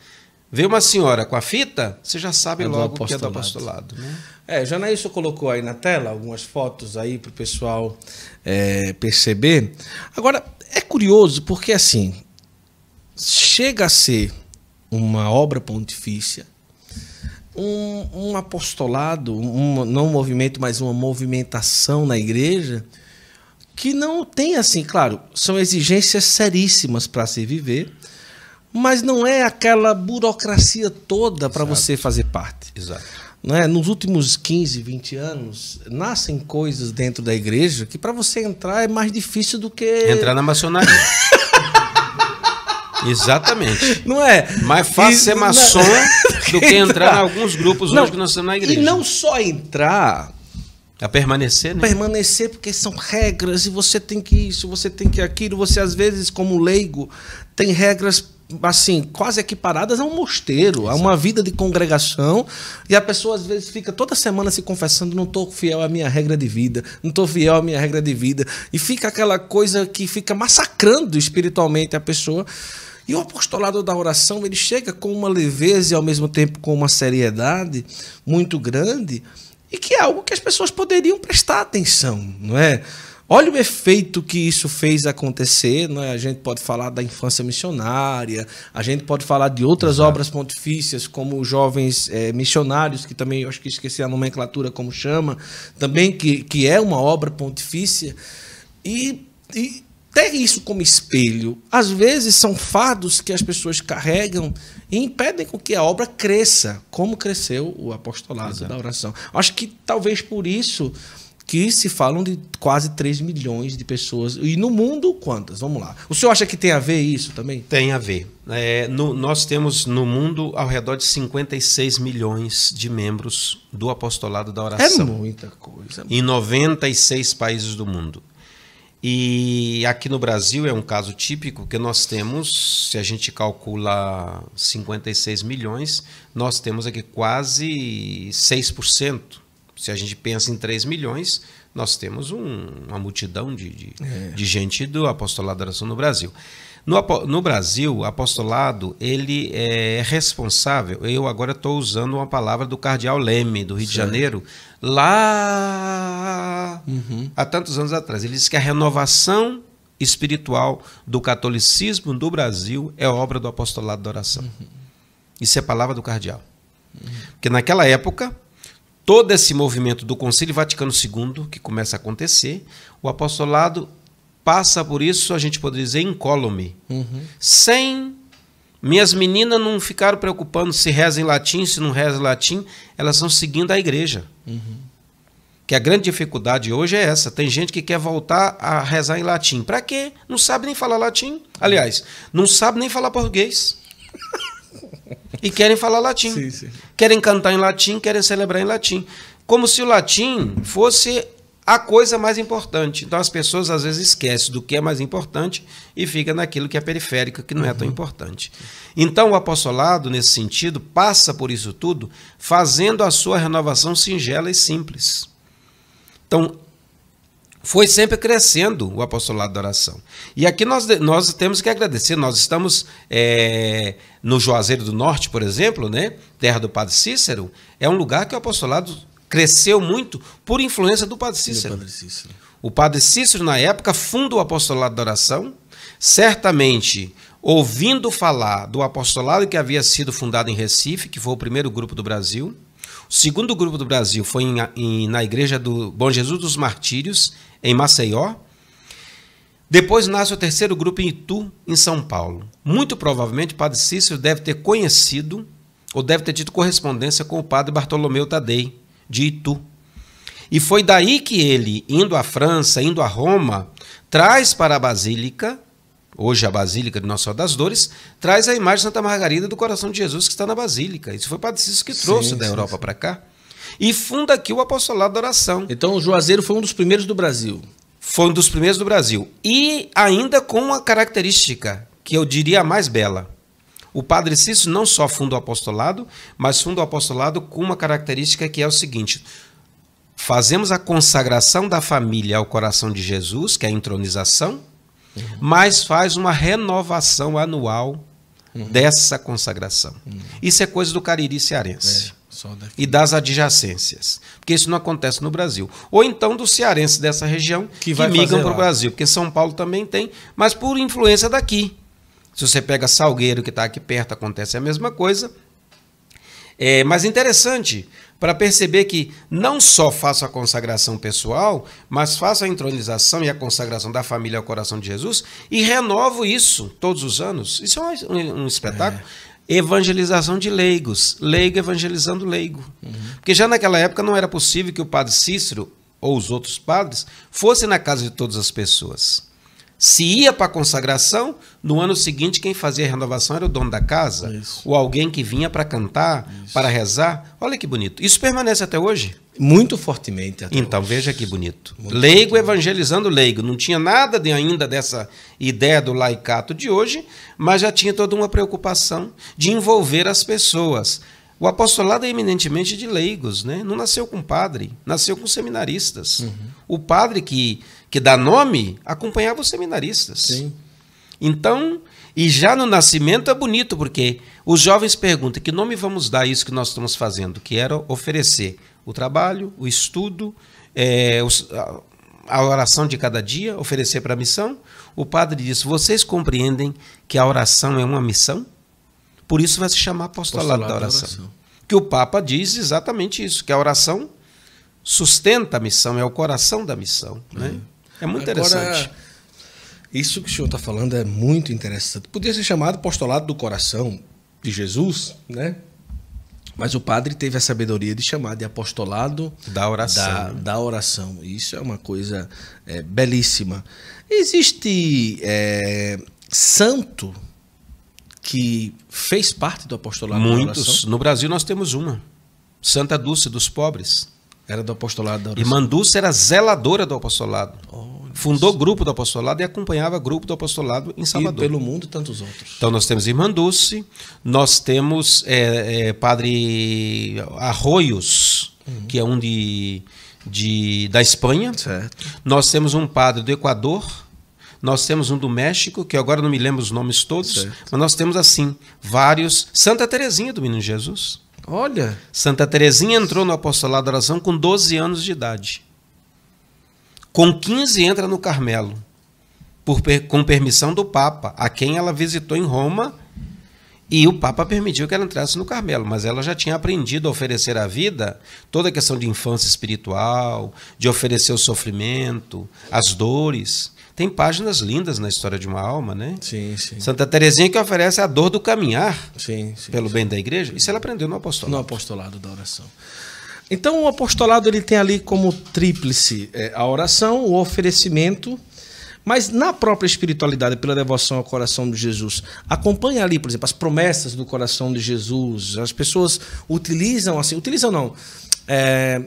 Vê uma senhora com a fita, você já sabe é logo que é do apostolado. Né? É, Janaíso colocou aí na tela algumas fotos aí para o pessoal é, perceber. Agora, é curioso porque assim, chega a ser uma obra pontifícia, um, um apostolado, um, não um movimento, mas uma movimentação na igreja que não tem assim, claro, são exigências seríssimas para se viver, mas não é aquela burocracia toda para você fazer parte. Exato. é. Nos últimos 15, 20 anos, nascem coisas dentro da igreja que para você entrar é mais difícil do que. Entrar na maçonaria. Exatamente. Não é? Mais fácil ser maçom do que entrar em alguns grupos não, hoje que nós estamos na igreja. E não só entrar. A permanecer, né? Permanecer, porque são regras, e você tem que isso, você tem que aquilo. Você, às vezes, como leigo, tem regras assim, quase equiparadas a um mosteiro, Exato. a uma vida de congregação, e a pessoa às vezes fica toda semana se confessando, não estou fiel à minha regra de vida, não estou fiel à minha regra de vida, e fica aquela coisa que fica massacrando espiritualmente a pessoa. E o apostolado da oração, ele chega com uma leveza e ao mesmo tempo com uma seriedade muito grande, e que é algo que as pessoas poderiam prestar atenção, não é? Olha o efeito que isso fez acontecer. Né? A gente pode falar da infância missionária, a gente pode falar de outras Exato. obras pontifícias, como jovens é, missionários, que também acho que esqueci a nomenclatura como chama, também que, que é uma obra pontifícia. E, e ter isso como espelho, às vezes são fados que as pessoas carregam e impedem com que a obra cresça, como cresceu o apostolado Exato. da oração. Acho que talvez por isso que se falam de quase 3 milhões de pessoas. E no mundo, quantas? Vamos lá. O senhor acha que tem a ver isso também? Tem a ver. É, no, nós temos no mundo ao redor de 56 milhões de membros do apostolado da é oração. É muita coisa. Em 96 países do mundo. E aqui no Brasil é um caso típico que nós temos, se a gente calcula 56 milhões, nós temos aqui quase 6% se a gente pensa em 3 milhões, nós temos um, uma multidão de, de, é. de, gente do apostolado da oração no Brasil. No, no Brasil, o apostolado ele é responsável. Eu agora estou usando uma palavra do cardeal Leme, do Rio de Janeiro, lá uhum. há tantos anos atrás. Ele disse que a renovação espiritual do catolicismo do Brasil é obra do apostolado da oração. Uhum. Isso é palavra do cardeal. Uhum. Porque naquela época, todo esse movimento do Concílio Vaticano II, que começa a acontecer, o apostolado passa por isso, a gente poderia dizer, incólume. Uhum. Sem. Minhas meninas não ficaram preocupando se reza em latim, se não reza em latim, elas estão seguindo a igreja. Uhum. Que a grande dificuldade hoje é essa. Tem gente que quer voltar a rezar em latim. Para quê? Não sabe nem falar latim. Aliás, não sabe nem falar português. E querem falar latim. Sim, sim. Querem cantar em latim, querem celebrar em latim. Como se o latim fosse a coisa mais importante. Então as pessoas às vezes esquecem do que é mais importante e fica naquilo que é periférico, que não uhum. é tão uhum. importante. Então o apostolado, nesse sentido, passa por isso tudo, fazendo a sua renovação singela e simples. Então, foi sempre crescendo o apostolado da oração. E aqui nós, nós temos que agradecer. Nós estamos é, no Juazeiro do Norte, por exemplo, né? terra do Padre Cícero, é um lugar que o apostolado cresceu muito por influência do Padre Cícero. Padre Cícero. O Padre Cícero, na época, funda o apostolado da oração, certamente ouvindo falar do apostolado que havia sido fundado em Recife, que foi o primeiro grupo do Brasil. O segundo grupo do Brasil foi em, em, na Igreja do Bom Jesus dos Martírios, em Maceió. Depois nasce o terceiro grupo em Itu, em São Paulo. Muito provavelmente o padre Cícero deve ter conhecido ou deve ter tido correspondência com o padre Bartolomeu Tadei, de Itu. E foi daí que ele, indo à França, indo a Roma, traz para a Basílica, hoje a Basílica de Nossa Senhora das Dores, traz a imagem de Santa Margarida do Coração de Jesus que está na Basílica. Isso foi o padre Cícero que trouxe sim, da Europa para cá e funda aqui o apostolado da oração. Então o Juazeiro foi um dos primeiros do Brasil. Foi um dos primeiros do Brasil. E ainda com uma característica que eu diria a mais bela. O Padre Cício não só funda o apostolado, mas funda o apostolado com uma característica que é o seguinte: fazemos a consagração da família ao coração de Jesus, que é a entronização, uhum. mas faz uma renovação anual uhum. dessa consagração. Uhum. Isso é coisa do Cariri cearense. É e das adjacências. Porque isso não acontece no Brasil. Ou então dos cearenses dessa região que, que migram para o Brasil. Porque São Paulo também tem, mas por influência daqui. Se você pega Salgueiro, que está aqui perto, acontece a mesma coisa. É, mas interessante para perceber que não só faço a consagração pessoal, mas faço a entronização e a consagração da família ao coração de Jesus e renovo isso todos os anos. Isso é um, um espetáculo. É evangelização de leigos, leigo evangelizando leigo. Uhum. Porque já naquela época não era possível que o padre Cícero ou os outros padres fossem na casa de todas as pessoas. Se ia para a consagração, no ano seguinte quem fazia a renovação era o dono da casa, Isso. ou alguém que vinha para cantar, para rezar. Olha que bonito. Isso permanece até hoje? Muito fortemente. Até então, hoje. veja que bonito. Muito leigo muito evangelizando leigo. Não tinha nada de, ainda dessa ideia do laicato de hoje, mas já tinha toda uma preocupação de envolver as pessoas. O apostolado é eminentemente de leigos, né? não nasceu com padre, nasceu com seminaristas. Uhum. O padre que que dá nome, acompanhava os seminaristas. Sim. Então, e já no nascimento é bonito, porque os jovens perguntam que nome vamos dar a isso que nós estamos fazendo, que era oferecer o trabalho, o estudo, é, a oração de cada dia, oferecer para a missão. O padre disse: Vocês compreendem que a oração é uma missão? Por isso vai se chamar apostolado, apostolado da, oração. da oração. Que o Papa diz exatamente isso, que a oração sustenta a missão, é o coração da missão. Né? É muito Agora, interessante. Isso que o senhor está falando é muito interessante. Podia ser chamado postulado do coração de Jesus, né? Mas o padre teve a sabedoria de chamar de apostolado da oração. Da, da oração. Isso é uma coisa é, belíssima. Existe é, santo que fez parte do apostolado Muitos. da oração? Muitos. No Brasil nós temos uma. Santa Dulce dos Pobres. Era do apostolado da oração. Irmã Dulce era zeladora do apostolado. Oh, Fundou grupo do apostolado e acompanhava grupo do apostolado em Salvador. E pelo mundo e tantos outros. Então nós temos Irmã Dulce, nós temos é, é, Padre Arroios, uhum. que é um de, de, da Espanha. Certo. Nós temos um padre do Equador. Nós temos um do México, que agora não me lembro os nomes todos, certo. mas nós temos assim, vários. Santa Terezinha do Menino Jesus. Olha. Santa Teresinha entrou no apostolado da oração com 12 anos de idade. Com 15 entra no Carmelo, por, com permissão do Papa, a quem ela visitou em Roma, e o Papa permitiu que ela entrasse no Carmelo, mas ela já tinha aprendido a oferecer à vida toda a questão de infância espiritual, de oferecer o sofrimento, as dores tem páginas lindas na história de uma alma, né? Sim, sim. Santa Terezinha que oferece a dor do caminhar sim, sim, pelo sim. bem da igreja. Isso ela aprendeu no apostolado. No apostolado da oração. Então o apostolado ele tem ali como tríplice é, a oração, o oferecimento, mas na própria espiritualidade, pela devoção ao coração de Jesus, acompanha ali, por exemplo, as promessas do coração de Jesus. As pessoas utilizam assim, utilizam não. É,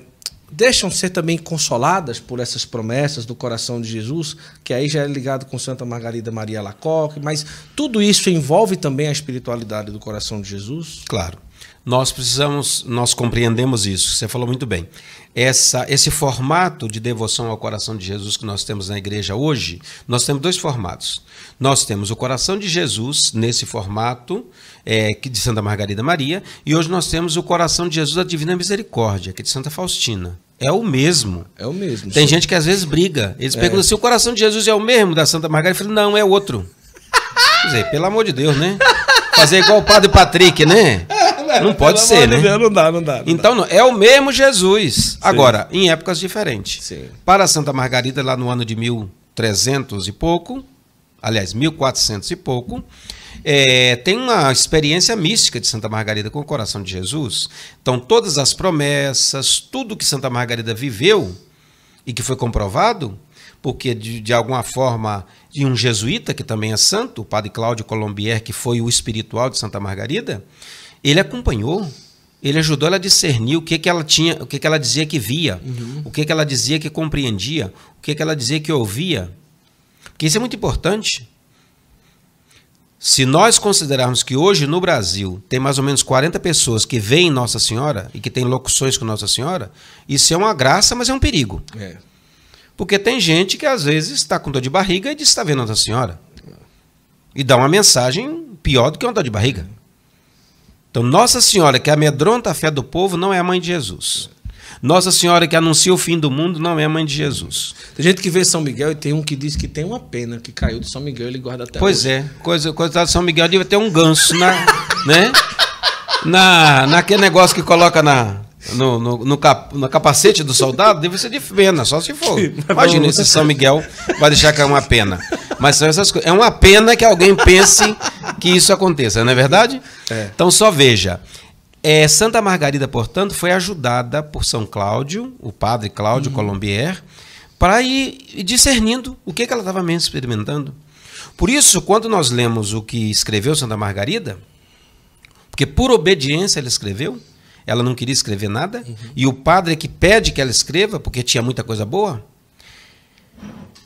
deixam ser também consoladas por essas promessas do coração de Jesus, que aí já é ligado com Santa Margarida Maria Lacoque, mas tudo isso envolve também a espiritualidade do coração de Jesus? Claro. Nós precisamos, nós compreendemos isso. Você falou muito bem. Essa, esse formato de devoção ao coração de Jesus que nós temos na igreja hoje, nós temos dois formatos. Nós temos o coração de Jesus nesse formato é, que de Santa Margarida Maria, e hoje nós temos o coração de Jesus da Divina Misericórdia, que é de Santa Faustina. É o mesmo. É o mesmo. Tem sim. gente que às vezes briga. Eles é. perguntam se o coração de Jesus é o mesmo da Santa Margarida. Eu falo, não, é outro. Quer dizer, pelo amor de Deus, né? Fazer igual o padre Patrick, né? Não pode ser, né? Deus, não dá, não dá. Não então, dá. é o mesmo Jesus. Sim. Agora, em épocas diferentes. Sim. Para Santa Margarida, lá no ano de 1300 e pouco, aliás, 1400 e pouco, é, tem uma experiência mística de Santa Margarida com o coração de Jesus. Então, todas as promessas, tudo que Santa Margarida viveu e que foi comprovado, porque de, de alguma forma, de um jesuíta que também é santo, o padre Cláudio Colombier, que foi o espiritual de Santa Margarida, ele acompanhou, ele ajudou ela a discernir o que, que ela tinha, o que, que ela dizia que via, uhum. o que, que ela dizia que compreendia, o que, que ela dizia que ouvia. Porque isso é muito importante. Se nós considerarmos que hoje no Brasil tem mais ou menos 40 pessoas que veem Nossa Senhora e que têm locuções com Nossa Senhora, isso é uma graça, mas é um perigo. É. Porque tem gente que às vezes está com dor de barriga e diz que está vendo Nossa Senhora. E dá uma mensagem pior do que uma dor de barriga. Então, Nossa Senhora que amedronta a fé do povo não é a mãe de Jesus. Nossa Senhora que anuncia o fim do mundo não é a mãe de Jesus. Tem gente que vê São Miguel e tem um que diz que tem uma pena que caiu de São Miguel e ele guarda até Pois hoje. é, coisa, coisa de São Miguel devia ter um ganso, na, né? Na, naquele negócio que coloca na, no, no, no, cap, no capacete do soldado deve ser de pena, só se for. Imagina, esse São Miguel vai deixar cair é uma pena. Mas são essas coisas. É uma pena que alguém pense que isso aconteça, não é verdade? É. Então só veja. É, Santa Margarida, portanto, foi ajudada por São Cláudio, o padre Cláudio uhum. Colombier, para ir discernindo o que, que ela estava mesmo experimentando. Por isso, quando nós lemos o que escreveu Santa Margarida, porque por obediência ela escreveu, ela não queria escrever nada, uhum. e o padre que pede que ela escreva, porque tinha muita coisa boa.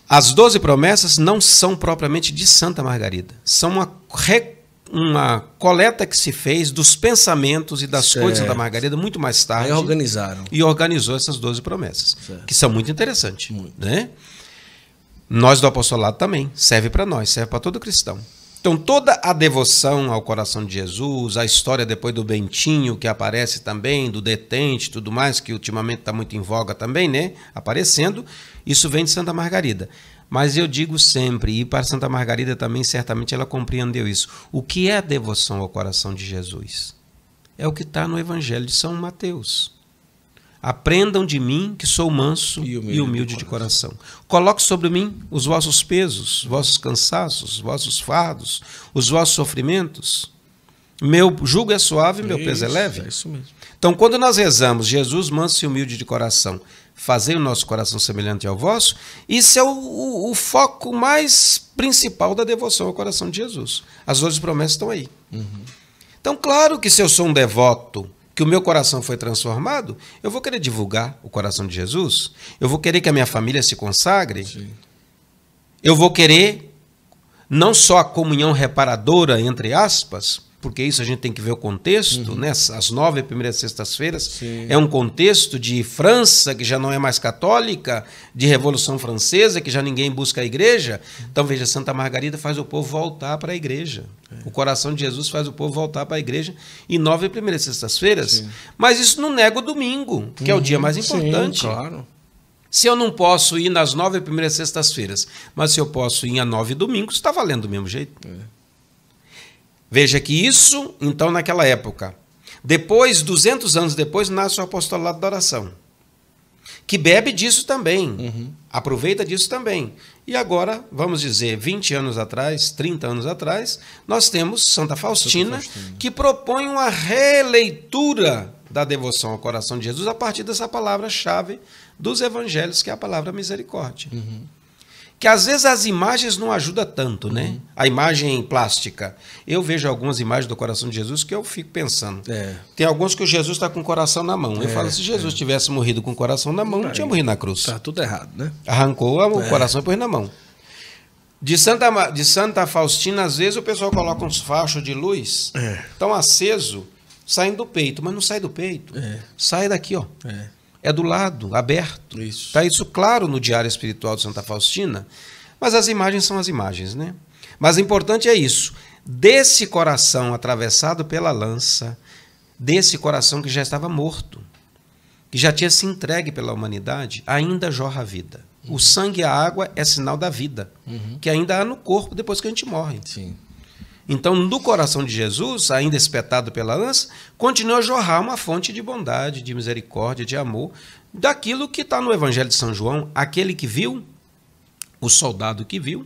As doze promessas não são propriamente de Santa Margarida, são uma, uma coleta que se fez dos pensamentos e das certo. coisas da Margarida muito mais tarde. E organizaram. E organizou essas doze promessas, certo. que são muito interessantes. Muito. Né? Nós do apostolado também, serve para nós, serve para todo cristão. Então, toda a devoção ao coração de Jesus, a história depois do Bentinho, que aparece também, do Detente tudo mais, que ultimamente está muito em voga também, né? Aparecendo, isso vem de Santa Margarida. Mas eu digo sempre, e para Santa Margarida também, certamente ela compreendeu isso. O que é a devoção ao coração de Jesus? É o que está no Evangelho de São Mateus. Aprendam de mim, que sou manso e humilde, e humilde de, coração. de coração. Coloque sobre mim os vossos pesos, vossos cansaços, vossos fardos, os vossos sofrimentos. Meu jugo é suave, meu isso, peso é leve. É isso mesmo. Então, quando nós rezamos, Jesus, manso e humilde de coração, fazer o nosso coração semelhante ao vosso, isso é o, o, o, foco mais principal da devoção ao coração de Jesus. As outras promessas estão aí. Uhum. Então, claro que se eu sou um devoto, que o meu coração foi transformado, eu vou querer divulgar o coração de Jesus, eu vou querer que a minha família se consagre, Sim. eu vou querer não só a comunhão reparadora, entre aspas, porque isso a gente tem que ver o contexto, uhum. né? As nove primeiras sextas-feiras é um contexto de França que já não é mais católica, de Revolução Francesa que já ninguém busca a igreja. Então veja, Santa Margarida faz o povo voltar para a igreja. É. O coração de Jesus faz o povo voltar para a igreja em nove primeiras sextas-feiras. Mas isso não nega o domingo, que uhum. é o dia uhum. mais importante. Sim, claro. Se eu não posso ir nas nove primeiras sextas-feiras, mas se eu posso ir a nove domingos, está valendo do mesmo jeito. É. Veja que isso, então, naquela época. Depois, 200 anos depois, nasce o apostolado da oração, que bebe disso também, uhum. aproveita disso também. E agora, vamos dizer, 20 anos atrás, 30 anos atrás, nós temos Santa Faustina, Santa Faustina. que propõe uma releitura da devoção ao coração de Jesus a partir dessa palavra-chave dos evangelhos, que é a palavra misericórdia. Uhum que às vezes as imagens não ajudam tanto, né? Uhum. A imagem plástica. Eu vejo algumas imagens do coração de Jesus que eu fico pensando. É. Tem alguns que o Jesus está com o coração na mão. É, eu falo, se Jesus é. tivesse morrido com o coração na mão, não tinha morrido na cruz. Tá tudo errado, né? Arrancou o é. coração e pôs na mão. De Santa, de Santa Faustina, às vezes o pessoal coloca uns fachos de luz é. tão aceso, saindo do peito, mas não sai do peito. É. Sai daqui, ó. É é do lado, aberto. Isso. Está isso claro no Diário Espiritual de Santa Faustina, mas as imagens são as imagens, né? Mas o importante é isso: desse coração atravessado pela lança, desse coração que já estava morto, que já tinha se entregue pela humanidade, ainda jorra a vida. Uhum. O sangue e a água é sinal da vida, uhum. que ainda há no corpo depois que a gente morre. Sim. Então, no coração de Jesus, ainda espetado pela lança, continua a jorrar uma fonte de bondade, de misericórdia, de amor, daquilo que está no Evangelho de São João. Aquele que viu, o soldado que viu,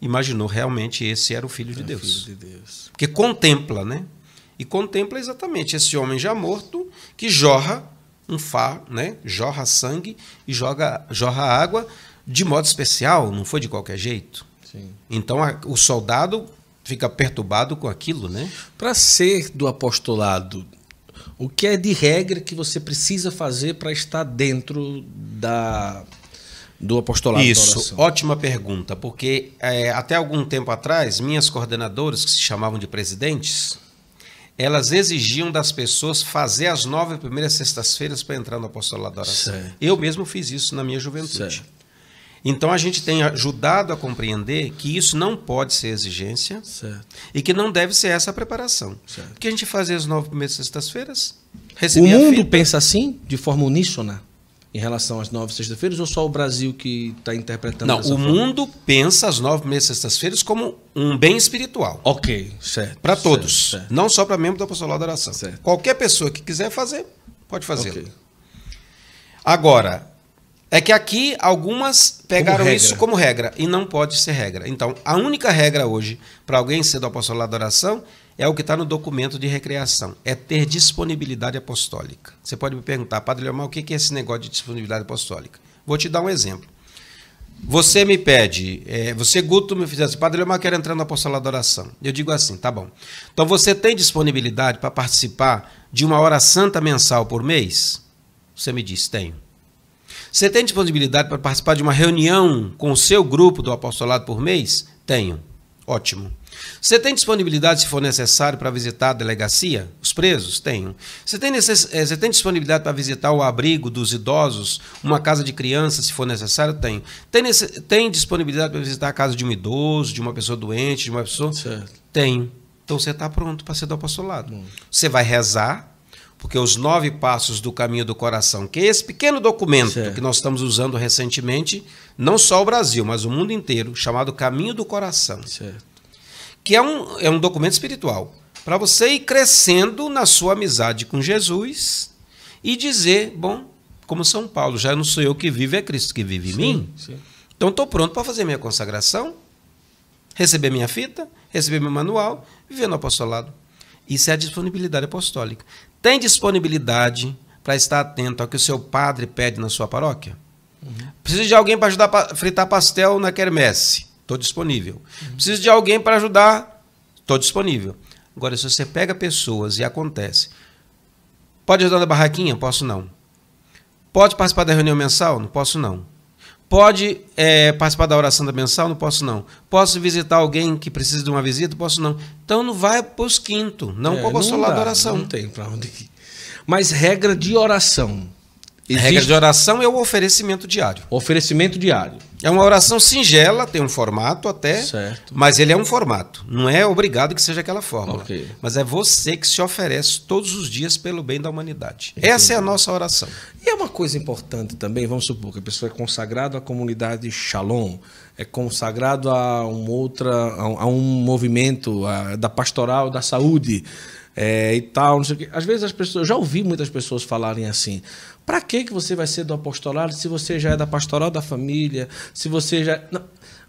imaginou realmente esse era o Filho de, Deus. Filho de Deus. Porque contempla, né? E contempla exatamente esse homem já morto que jorra um fá, né? Jorra sangue e joga, jorra água de modo especial, não foi de qualquer jeito. Sim. Então a, o soldado fica perturbado com aquilo, né? Para ser do apostolado, o que é de regra que você precisa fazer para estar dentro da do apostolado Isso, ótima pergunta, porque é, até algum tempo atrás, minhas coordenadoras, que se chamavam de presidentes, elas exigiam das pessoas fazer as nove primeiras sextas-feiras para entrar no apostolado da oração. Certo. Eu mesmo fiz isso na minha juventude. Certo. Então a gente tem ajudado a compreender que isso não pode ser exigência certo. e que não deve ser essa a preparação. O que a gente fazia as nove primeiras sextas-feiras. O mundo pensa assim, de forma uníssona, em relação às nove sextas-feiras, ou só o Brasil que está interpretando Não, o forma? mundo pensa as nove primeiras sextas-feiras como um bem espiritual. Ok, certo. Para todos, certo, não só para membros do apostolado da oração. Qualquer pessoa que quiser fazer, pode fazer. Okay. Agora, é que aqui algumas pegaram como isso como regra e não pode ser regra. Então, a única regra hoje para alguém ser do apostolado da oração é o que está no documento de recreação, é ter disponibilidade apostólica. Você pode me perguntar, Padre Leomar, o que é esse negócio de disponibilidade apostólica? Vou te dar um exemplo. Você me pede, é, você, Guto, me fizesse, Padre Leomar, quero entrar no apostolado da oração. Eu digo assim, tá bom. Então, você tem disponibilidade para participar de uma hora santa mensal por mês? Você me diz, tenho. Você tem disponibilidade para participar de uma reunião com o seu grupo do apostolado por mês? Tenho. Ótimo. Você tem disponibilidade, se for necessário, para visitar a delegacia? Os presos? Tenho. Você tem, necess... Eh, você tem disponibilidade para visitar o abrigo dos idosos? Uma casa de crianças, se for necessário? Tenho. Tem, tem disponibilidade para visitar a casa de um idoso, de uma pessoa doente, de uma pessoa? Certo. Tenho. Então você está pronto para ser do apostolado. Hum. Você vai rezar, porque os nove passos do caminho do coração, que é esse pequeno documento certo. que nós estamos usando recentemente, não só o Brasil, mas o mundo inteiro, chamado Caminho do Coração, certo. que é um, é um documento espiritual para você ir crescendo na sua amizade com Jesus e dizer, bom, como São Paulo, já não sou eu que vivo, é Cristo que vive em sim, mim. Sim. Então estou pronto para fazer minha consagração, receber minha fita, receber meu manual, viver no apostolado. Isso é a disponibilidade apostólica tem disponibilidade para estar atento ao que o seu padre pede na sua paróquia? Uhum. Preciso de alguém para ajudar a fritar pastel na quermesse? Estou disponível. Uhum. Preciso de alguém para ajudar? Estou disponível. Agora, se você pega pessoas e acontece, pode ajudar na barraquinha? Posso não. Pode participar da reunião mensal? Não posso não. Pode é, participar da oração da mensal? Não posso, não. Posso visitar alguém que precisa de uma visita? Posso, não. Então não vai para os quintos, não é, para o consolar da oração. Não tem para onde ir. Mas regra de oração Existe... A regra de oração é o oferecimento diário. Oferecimento diário. É uma oração singela, tem um formato até, certo. mas ele é um formato. Não é obrigado que seja aquela forma. Okay. Mas é você que se oferece todos os dias pelo bem da humanidade. Entendi. Essa é a nossa oração. E é uma coisa importante também, vamos supor que a pessoa é consagrada à comunidade Shalom, é consagrado a um outra, a um movimento a, da pastoral da saúde é, e tal, não sei o quê. Às vezes as pessoas, eu já ouvi muitas pessoas falarem assim: para que que você vai ser do apostolado se você já é da pastoral da família, se você já não.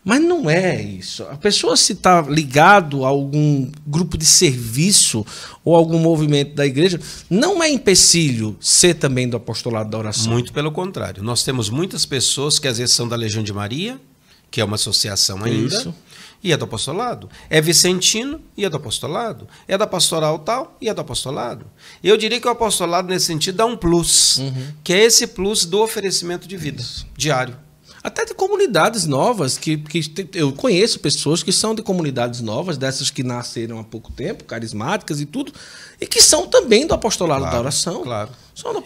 Mas não é isso. A pessoa se está ligado a algum grupo de serviço ou algum movimento da igreja, não é empecilho ser também do apostolado da oração. Muito pelo contrário. Nós temos muitas pessoas que às vezes são da Legião de Maria, que é uma associação ainda, isso e é do apostolado. É vicentino e é do apostolado. É da pastoral tal e é do apostolado. Eu diria que o apostolado, nesse sentido, dá um plus, uhum. que é esse plus do oferecimento de vida Isso. diário até de comunidades novas, que, que te, eu conheço pessoas que são de comunidades novas, dessas que nasceram há pouco tempo, carismáticas e tudo, e que são também do apostolado claro, da oração. Claro.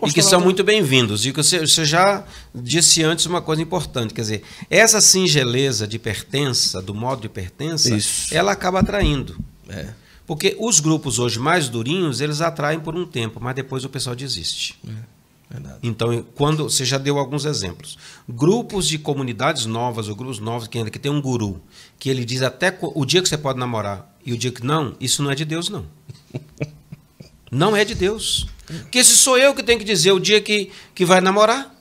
e que são da... muito bem-vindos. E que você, você já disse antes uma coisa importante, quer dizer, essa singeleza de pertença, do modo de pertença, Isso. ela acaba atraindo. É. Porque os grupos hoje mais durinhos, eles atraem por um tempo, mas depois o pessoal desiste. É. Verdade. Então, quando você já deu alguns exemplos, grupos de comunidades novas ou grupos novos que ainda que tem um guru que ele diz até o dia que você pode namorar e o dia que não, isso não é de Deus não. não é de Deus. Porque se sou eu que tenho que dizer o dia que, que vai namorar,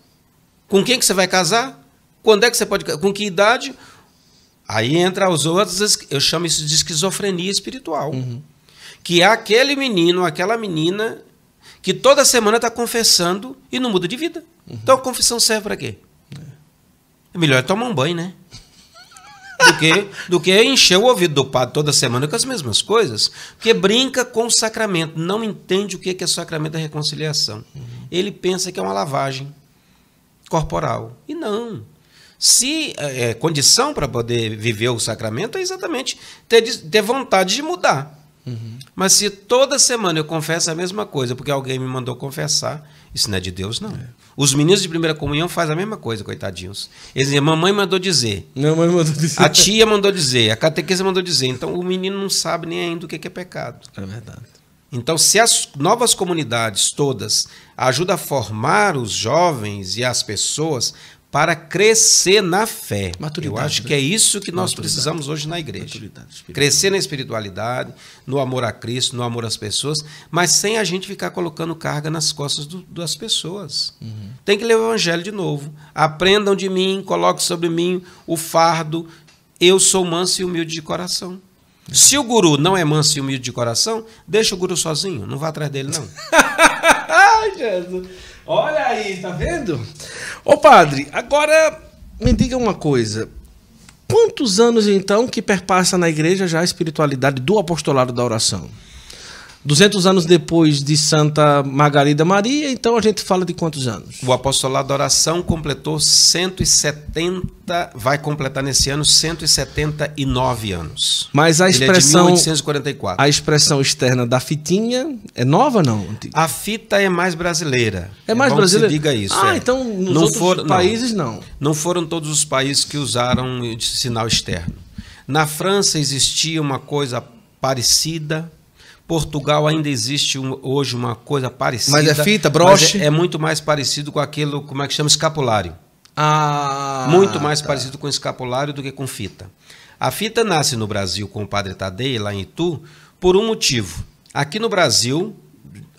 com quem que você vai casar, quando é que você pode, com que idade, aí entra os outros, eu chamo isso de esquizofrenia espiritual. Uhum. Que é aquele menino, aquela menina que toda semana está confessando e não muda de vida. Uhum. Então a confissão serve para quê? É. melhor é tomar um banho, né? Do que, do que encher o ouvido do padre toda semana com as mesmas coisas. Porque brinca com o sacramento, não entende o que é, o sacramento da reconciliação. Uhum. Ele pensa que é uma lavagem corporal. E não. Se é, é condição para poder viver o sacramento é exatamente ter, ter vontade de mudar. Mas se toda semana eu confesso a mesma coisa, porque alguém me mandou confessar, isso não é de Deus, não. É. Os meninos de primeira comunhão fazem a mesma coisa, coitadinhos. Eles dizem, mamãe mandou dizer. mãe mandou dizer. A tia mandou dizer, a catequista mandou dizer. Então o menino não sabe nem ainda o que é pecado. É verdade. Então, se as novas comunidades todas ajudam a formar os jovens e as pessoas para crescer na fé. Maturidade, Eu acho né? que é isso que nós precisamos hoje na igreja. Crescer na espiritualidade, no amor a Cristo, no amor às pessoas, mas sem a gente ficar colocando carga nas costas do, das pessoas. Uhum. Tem que ler o evangelho de novo. Aprendam de mim, coloquem sobre mim o fardo. Eu sou manso e humilde de coração. Uhum. Se o guru não é manso e humilde de coração, deixa o guru sozinho, não vá atrás dele não. Ai, Jesus. Olha aí, tá vendo? Ô padre, agora me diga uma coisa. Quantos anos então que perpassa na igreja já a espiritualidade do apostolado da oração? 200 anos depois de Santa Margarida Maria, então a gente fala de quantos anos? O apostolado da oração completou 170, vai completar nesse ano 179 anos. Mas a é expressão é A expressão externa da fitinha é nova não? A fita é mais brasileira. É mais é brasileira. diga isso. Ah, é. então nos não outros for, países não. não. Não foram todos os países que usaram sinal externo. Na França existia uma coisa parecida, Portugal ainda existe um, hoje uma coisa parecida. Mas é fita, é broche? É, é, muito mais parecido com aquilo, como é que chama, escapulário. Ah, muito mais tá. parecido com escapulário do que com fita. A fita nasce no Brasil com o Padre Tadei, lá em Itu, por um motivo. Aqui no Brasil,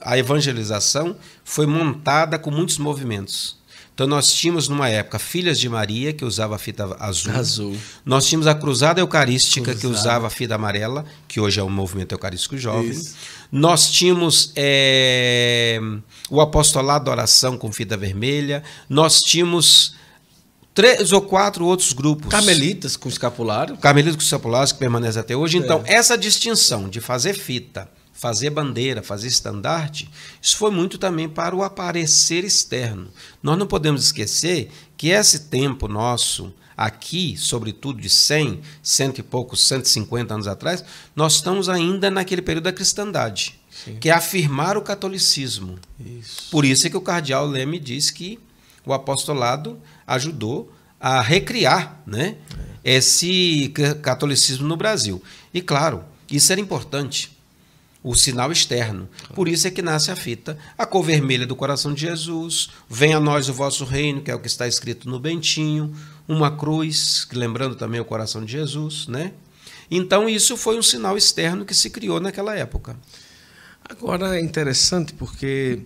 a evangelização foi montada com muitos movimentos. Então nós tínhamos numa época Filhas de Maria, que usava fita azul. azul. Nós tínhamos a Cruzada Eucarística, Cruzada. que usava fita amarela, que hoje é o Movimento Eucarístico Jovem. Isso. Nós tínhamos é, o Apostolado da Oração com fita vermelha. Nós tínhamos três ou quatro outros grupos. Carmelitas com escapulário. Carmelitas com escapulário, que permanece até hoje. É. Então, é. essa distinção de fazer fita fazer bandeira, fazer estandarte, isso foi muito também para o aparecer externo. Nós não podemos esquecer que esse tempo nosso aqui, sobretudo de 100, cento e poucos, 150 anos atrás, nós estamos ainda naquele período da cristandade, Sim. que é afirmar o catolicismo. Isso. Por isso é que o cardeal Leme diz que o apostolado ajudou a recriar né, é. esse catolicismo no Brasil. E claro, isso era importante, o sinal externo. Por isso é que nasce a fita. A cor vermelha do coração de Jesus, venha a nós o vosso reino, que é o que está escrito no Bentinho, uma cruz, lembrando também o coração de Jesus, né? Então isso foi um sinal externo que se criou naquela época. Agora é interessante porque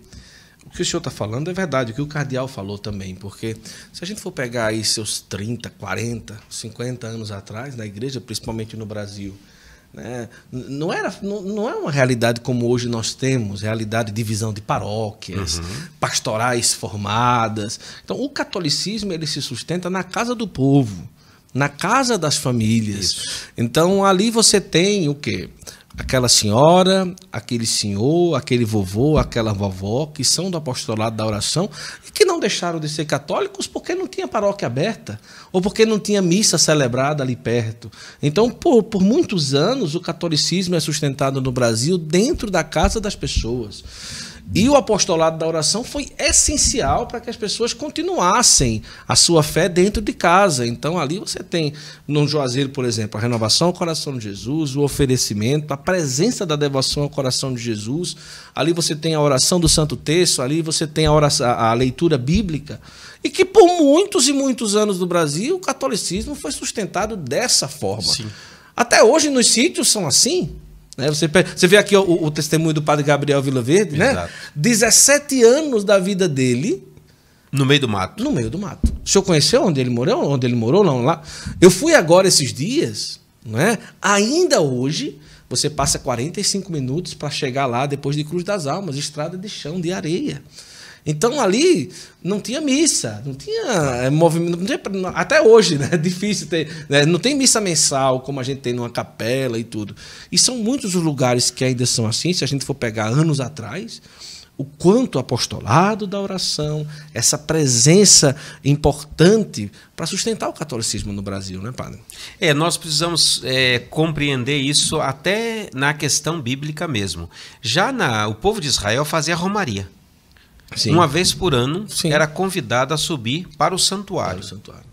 o que o senhor está falando é verdade, o que o cardeal falou também, porque se a gente for pegar aí seus 30, 40, 50 anos atrás, na igreja, principalmente no Brasil, né? Não, era, não, não, é uma realidade como hoje nós temos, realidade de visão de paróquias, uhum. pastorais formadas. Então, o catolicismo ele se sustenta na casa do povo, na casa das famílias. Isso. Então, ali você tem o quê? Aquela senhora, aquele senhor, aquele vovô, aquela vovó que são do apostolado da oração que não deixaram de ser católicos porque não tinha paróquia aberta ou porque não tinha missa celebrada ali perto. Então, por, por muitos anos, o catolicismo é sustentado no Brasil dentro da casa das pessoas. E o apostolado da oração foi essencial para que as pessoas continuassem a sua fé dentro de casa. Então, ali você tem, no Juazeiro, por exemplo, a renovação ao coração de Jesus, o oferecimento, a presença da devoção ao coração de Jesus. Ali você tem a oração do Santo Texto. ali você tem a, oração, a leitura bíblica. E que por muitos e muitos anos no Brasil, o catolicismo foi sustentado dessa forma. Sim. Até hoje, nos sítios são assim. Né? Você, você vê aqui o, o, testemunho do padre Gabriel Vilaverde, né? Exato. né? 17 anos da vida dele. No meio do mato. No meio do mato. O senhor conheceu onde ele morou? Onde ele morou? Não, lá. Eu fui agora esses dias, né? Ainda hoje, você passa 45 minutos para chegar lá depois de Cruz das Almas, estrada de chão, de areia. Então ali não tinha missa, não tinha eh, movimento, não tinha, até hoje, né? É difícil ter, né? não tem missa mensal como a gente tem numa capela e tudo. E são muitos os lugares que ainda são assim, se a gente for pegar anos atrás, o quanto o apostolado da oração, essa presença importante para sustentar o catolicismo no Brasil, né, padre? É, nós precisamos é, compreender isso até na questão bíblica mesmo. Já na, o povo de Israel fazia romaria. Sim. Uma vez por ano Sim. era convidado a subir para o santuário. Para o santuário.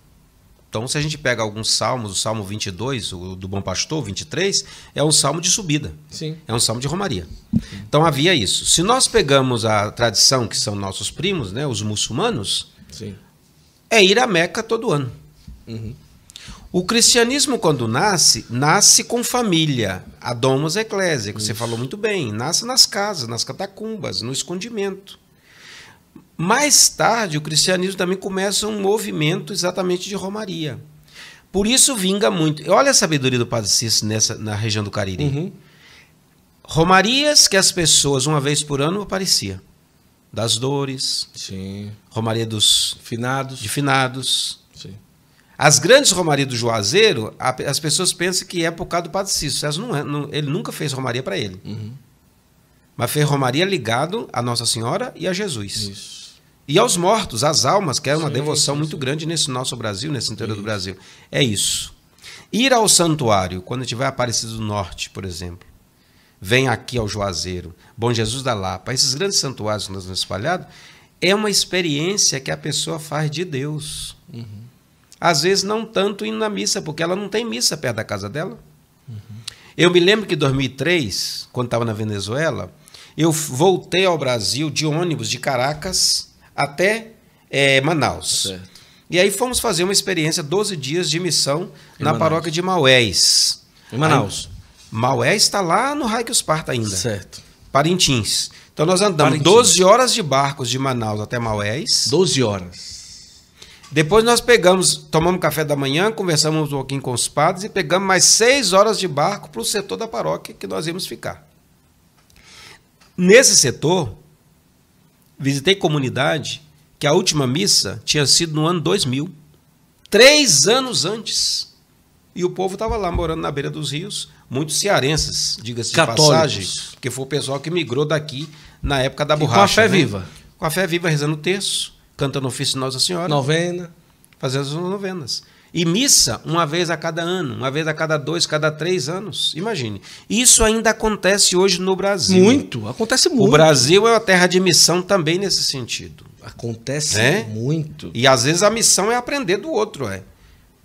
Então, se a gente pega alguns salmos, o Salmo 22, o do Bom Pastor, 23, é um salmo de subida. Sim. É um salmo de romaria. Então, havia isso. Se nós pegamos a tradição, que são nossos primos, né, os muçulmanos, Sim. é ir a Meca todo ano. Uhum. O cristianismo, quando nasce, nasce com família. A domus ecclesia, que Isso. você falou muito bem. Nasce nas casas, nas catacumbas, no escondimento. Mais tarde, o cristianismo também começa um movimento exatamente de Romaria. Por isso vinga muito. Olha a sabedoria do Padre Cícero nessa, na região do Cariri. Uhum. Romarias que as pessoas, uma vez por ano, aparecia. Das dores. Sim. Romaria dos... Finados. De finados. Sim. As grandes romarias do Juazeiro, as pessoas pensam que é por causa do Padre Cícero. Não é, não, ele nunca fez romaria para ele. Uhum. Mas fez romaria ligado a Nossa Senhora e a Jesus. Isso. E aos mortos, às almas, que é uma sim, devoção sim, muito sim. grande nesse nosso Brasil, nesse interior do Brasil. É isso. Ir ao santuário, quando tiver Aparecido do Norte, por exemplo. Vem aqui ao Juazeiro, Bom Jesus da Lapa, esses grandes santuários que nós nos espalhados, é uma experiência que a pessoa faz de Deus. Uhum. Às vezes não tanto indo na missa, porque ela não tem missa perto da casa dela. Uhum. Eu me lembro que em 2003, quando estava na Venezuela, eu voltei ao Brasil de ônibus de Caracas, até é, Manaus. Certo. E aí fomos fazer uma experiência 12 dias de missão em na Manaus. paróquia de Maués. Em Manaus. Aí, Maués está lá no Raio que os Parta ainda. Certo. Parintins. Então nós andamos Parintins. 12 horas de barcos de Manaus até Maués. 12 horas. Depois nós pegamos, tomamos café da manhã, conversamos um pouquinho com os padres e pegamos mais 6 horas de barco para o setor da paróquia que nós íamos ficar. Nesse setor, visitei comunidade que a última missa tinha sido no ano 2000, três anos antes. E o povo estava lá morando na beira dos rios, muitos cearenses, diga-se de passagem, porque foi o pessoal que migrou daqui na época da e borracha. Com a fé né? viva. Com a fé viva, rezando o terço, cantando o ofício Nossa Senhora. Novena. Fazendo as novenas. E missa uma vez a cada ano, uma vez a cada dois, cada três anos. Imagine. Isso ainda acontece hoje no Brasil. Muito, acontece muito. O Brasil é uma terra de missão também nesse sentido. Acontece é? muito. E às vezes a missão é aprender do outro, é.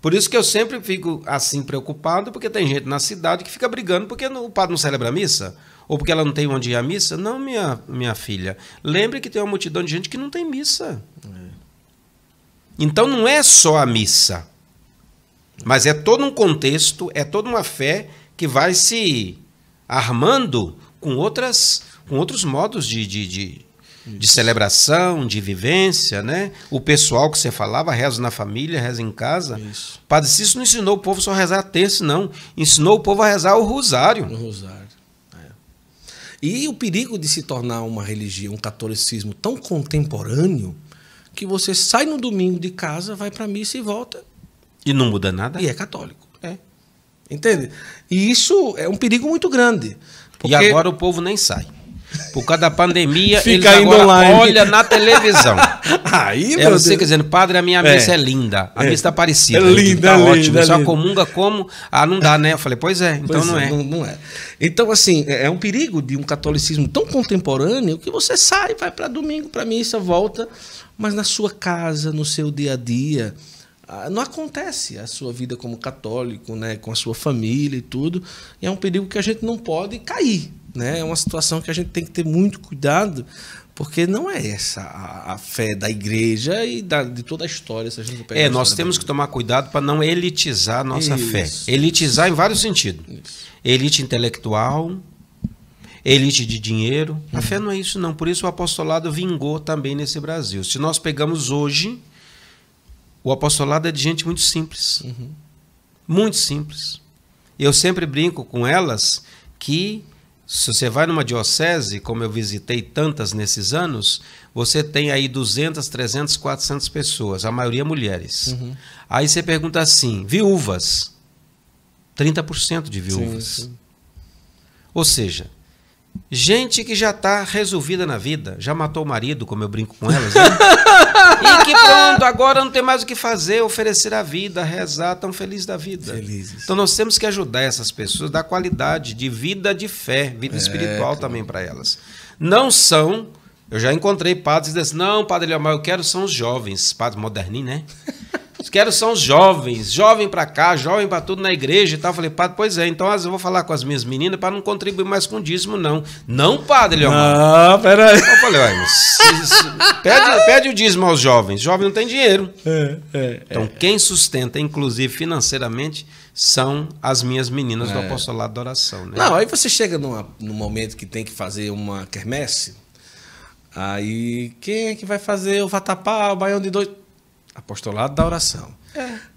Por isso que eu sempre fico assim preocupado, porque tem gente na cidade que fica brigando porque o padre não celebra a missa, ou porque ela não tem onde ir à missa. Não, minha, minha filha. Lembre que tem uma multidão de gente que não tem missa. É. Então não é só a missa. Mas é todo um contexto, é toda uma fé que vai se armando com outras com outros modos de, de, de, de celebração, de vivência, né? O pessoal que você falava, reza na família, reza em casa. Isso. Padre Cício não ensinou o povo só a rezar a terça, não. Ensinou o povo a rezar o rosário. O rosário. É. E o perigo de se tornar uma religião, um catolicismo tão contemporâneo, que você sai no domingo de casa, vai para a missa e volta e não muda nada? E é católico. É. Entende? E isso é um perigo muito grande. Porque... E agora o povo nem sai. Por causa da pandemia, Fica eles agora online. olha na televisão. Aí, é, meu Deus. dizendo, padre, a minha é. missa é, é linda. A é. missa está parecida. É linda, tá linda, ótimo. Linda, Só comunga como... Ah, não dá, né? Eu falei, pois é, então pois não é. é. Não, não, é. Então, assim, é um perigo de um catolicismo tão contemporâneo que você sai, vai para domingo, para missa, volta. Mas na sua casa, no seu dia a dia... Ah, não acontece a sua vida como católico, né, com a sua família e tudo. E é um perigo que a gente não pode cair, né? É uma situação que a gente tem que ter muito cuidado, porque não é essa a, a fé da igreja e da, de toda a história. Se a gente é, nós temos que tomar cuidado para não elitizar nossa Isso. fé. Elitizar em vários sentidos. Isso. Elite intelectual, elite de dinheiro. A uhum. fé não é isso, não. Por isso o apostolado vingou também nesse Brasil. Se nós pegamos hoje o apostolado é de gente muito simples. Uhum. Muito simples. Eu sempre brinco com elas que se você vai numa diocese, como eu visitei tantas nesses anos, você tem aí 200, 300, 400 pessoas, a maioria mulheres. Uhum. Aí você pergunta assim: viúvas. 30% de viúvas. Sim, sim. Ou seja, Gente que já está resolvida na vida, já matou o marido, como eu brinco com elas, né? e que pronto, agora não tem mais o que fazer, oferecer a vida, rezar, tão feliz da vida. Felizes. Então nós temos que ajudar essas pessoas, dar qualidade de vida de fé, vida é, espiritual claro. também para elas. Não são, eu já encontrei padres que dizem, assim, não, padre Leomar, eu quero são os jovens, padre moderninho, né? quero são os jovens, jovem para cá, jovem para tudo na igreja e tal. Eu falei, padre, pois é, então eu vou falar com as minhas meninas para não contribuir mais com o dízimo, não. Não, padre, Leomar. Ah, peraí. Eu falei, olha, pede, pede o dízimo aos jovens. Jovem não tem dinheiro. É, é, é. então, é. quem sustenta, inclusive financeiramente, são as minhas meninas do é. apostolado da oração. Né? Não, aí você chega numa, num momento que tem que fazer uma quermesse. Aí, quem é que vai fazer o vatapá, o baião de dois? Apostolado da oração.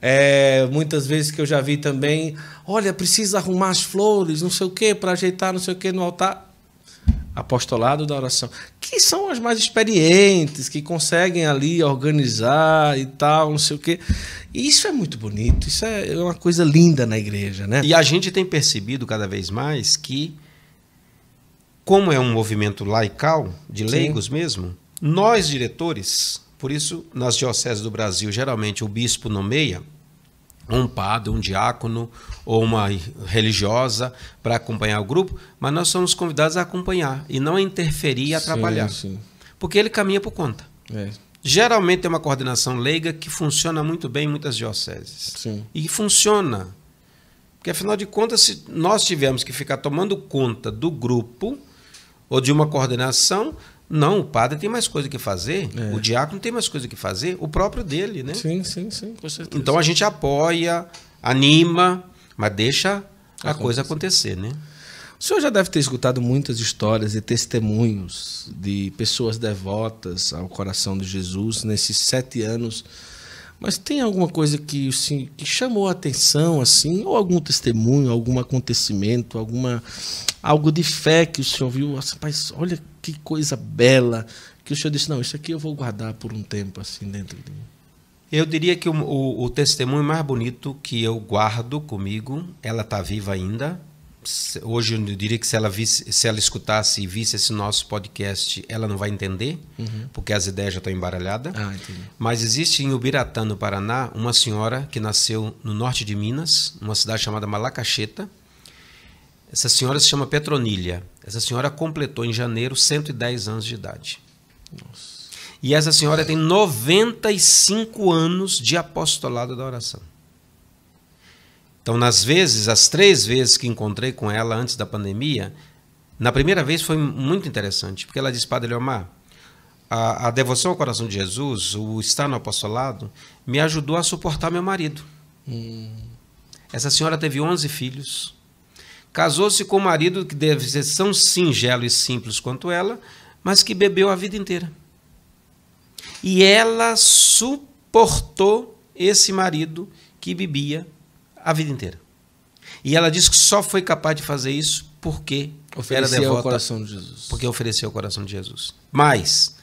É. é. muitas vezes que eu já vi também, olha, precisa arrumar as flores, não sei o quê, para ajeitar não sei o quê no altar. Apostolado da oração. Que são as mais experientes, que conseguem ali organizar e tal, não sei o quê. E isso é muito bonito, isso é, é uma coisa linda na igreja, né? E a gente tem percebido cada vez mais que, como é um movimento laical, de leigos Sim. mesmo, nós diretores por isso, nas dioceses do Brasil, geralmente o bispo nomeia um padre, um diácono ou uma religiosa para acompanhar o grupo, mas nós somos convidados a acompanhar e não a interferir e atrapalhar. Sim, sim. Porque ele caminha por conta. É. Geralmente é uma coordenação leiga que funciona muito bem em muitas dioceses. Sim. E funciona. Porque afinal de contas, se nós tivermos que ficar tomando conta do grupo ou de uma coordenação, não, o padre tem mais coisa que fazer, é. o diácono tem mais coisa que fazer, o próprio dele, né? Sim, sim, sim, com certeza. Então a gente apoia, anima, mas deixa a Acontece. coisa acontecer, né? O senhor já deve ter escutado muitas histórias e testemunhos de pessoas devotas ao coração de Jesus nesses sete anos. Mas tem alguma coisa que, assim, que chamou a atenção, assim, ou algum testemunho, algum acontecimento, alguma algo de fé que o senhor viu? Assim, olha que coisa bela. Que o senhor disse, não, isso aqui eu vou guardar por um tempo assim dentro de mim. Eu diria que o, o, o testemunho mais bonito que eu guardo comigo, ela está viva ainda. Hoje eu diria que se ela, visse, se ela escutasse e visse esse nosso podcast, ela não vai entender, uhum. porque as ideias já estão embaralhadas. Ah, Mas existe em Ubiratã, no Paraná, uma senhora que nasceu no norte de Minas, numa cidade chamada Malacacheta essa senhora se chama Petronília. Essa senhora completou em janeiro 110 anos de idade. Nossa. E essa senhora tem 95 anos de apostolado da oração. Então, nas vezes, as três vezes que encontrei com ela antes da pandemia, na primeira vez foi muito interessante, porque ela disse, Padre Leomar, a, a devoção ao coração de Jesus, o estar no apostolado, me ajudou a suportar meu marido. Hum. Essa senhora teve 11 filhos, Casou-se com um marido que deve ser tão singelo e simples quanto ela, mas que bebeu a vida inteira. E ela suportou esse marido que bebia a vida inteira. E ela disse que só foi capaz de fazer isso porque ofereceu era devota, o coração de Jesus. Porque ofereceu o coração de Jesus. Mas,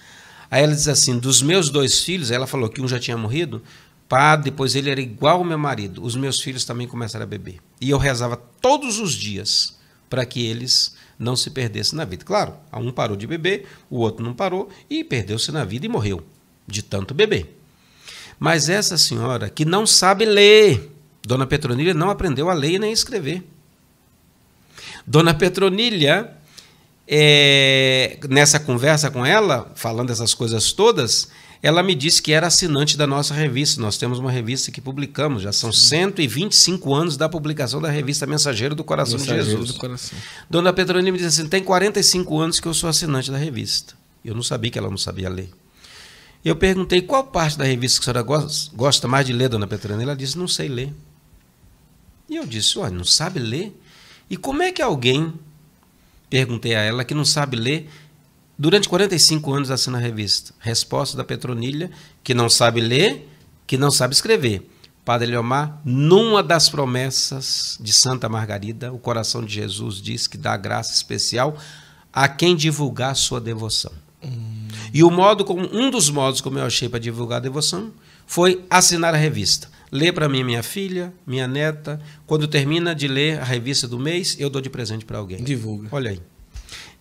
aí ela diz assim: dos meus dois filhos, ela falou que um já tinha morrido, pá, depois ele era igual ao meu marido. Os meus filhos também começaram a beber. E eu rezava todos os dias para que eles não se perdessem na vida. Claro, um parou de beber, o outro não parou e perdeu-se na vida e morreu de tanto beber. Mas essa senhora que não sabe ler, Dona Petronilha não aprendeu a ler nem a escrever. Dona Petronilha, é, nessa conversa com ela, falando essas coisas todas, ela me disse que era assinante da nossa revista. Nós temos uma revista que publicamos, já são Sim. 125 anos da publicação da revista Mensageiro do Coração Mensageiro de Jesus. Do coração. Dona Petroni me disse assim: tem 45 anos que eu sou assinante da revista. Eu não sabia que ela não sabia ler. Eu perguntei qual parte da revista que a senhora gosta mais de ler, dona Petroni. Ela disse: não sei ler. E eu disse: olha, não sabe ler? E como é que alguém, perguntei a ela, que não sabe ler, Durante 45 anos assina a revista. Resposta da Petronilha, que não sabe ler, que não sabe escrever. Padre Leomar, numa das promessas de Santa Margarida, o coração de Jesus diz que dá graça especial a quem divulgar sua devoção. Hum. E o modo como um dos modos como eu achei para divulgar a devoção foi assinar a revista. Lê para mim minha filha, minha neta. Quando termina de ler a revista do mês, eu dou de presente para alguém. Divulga. Olha aí.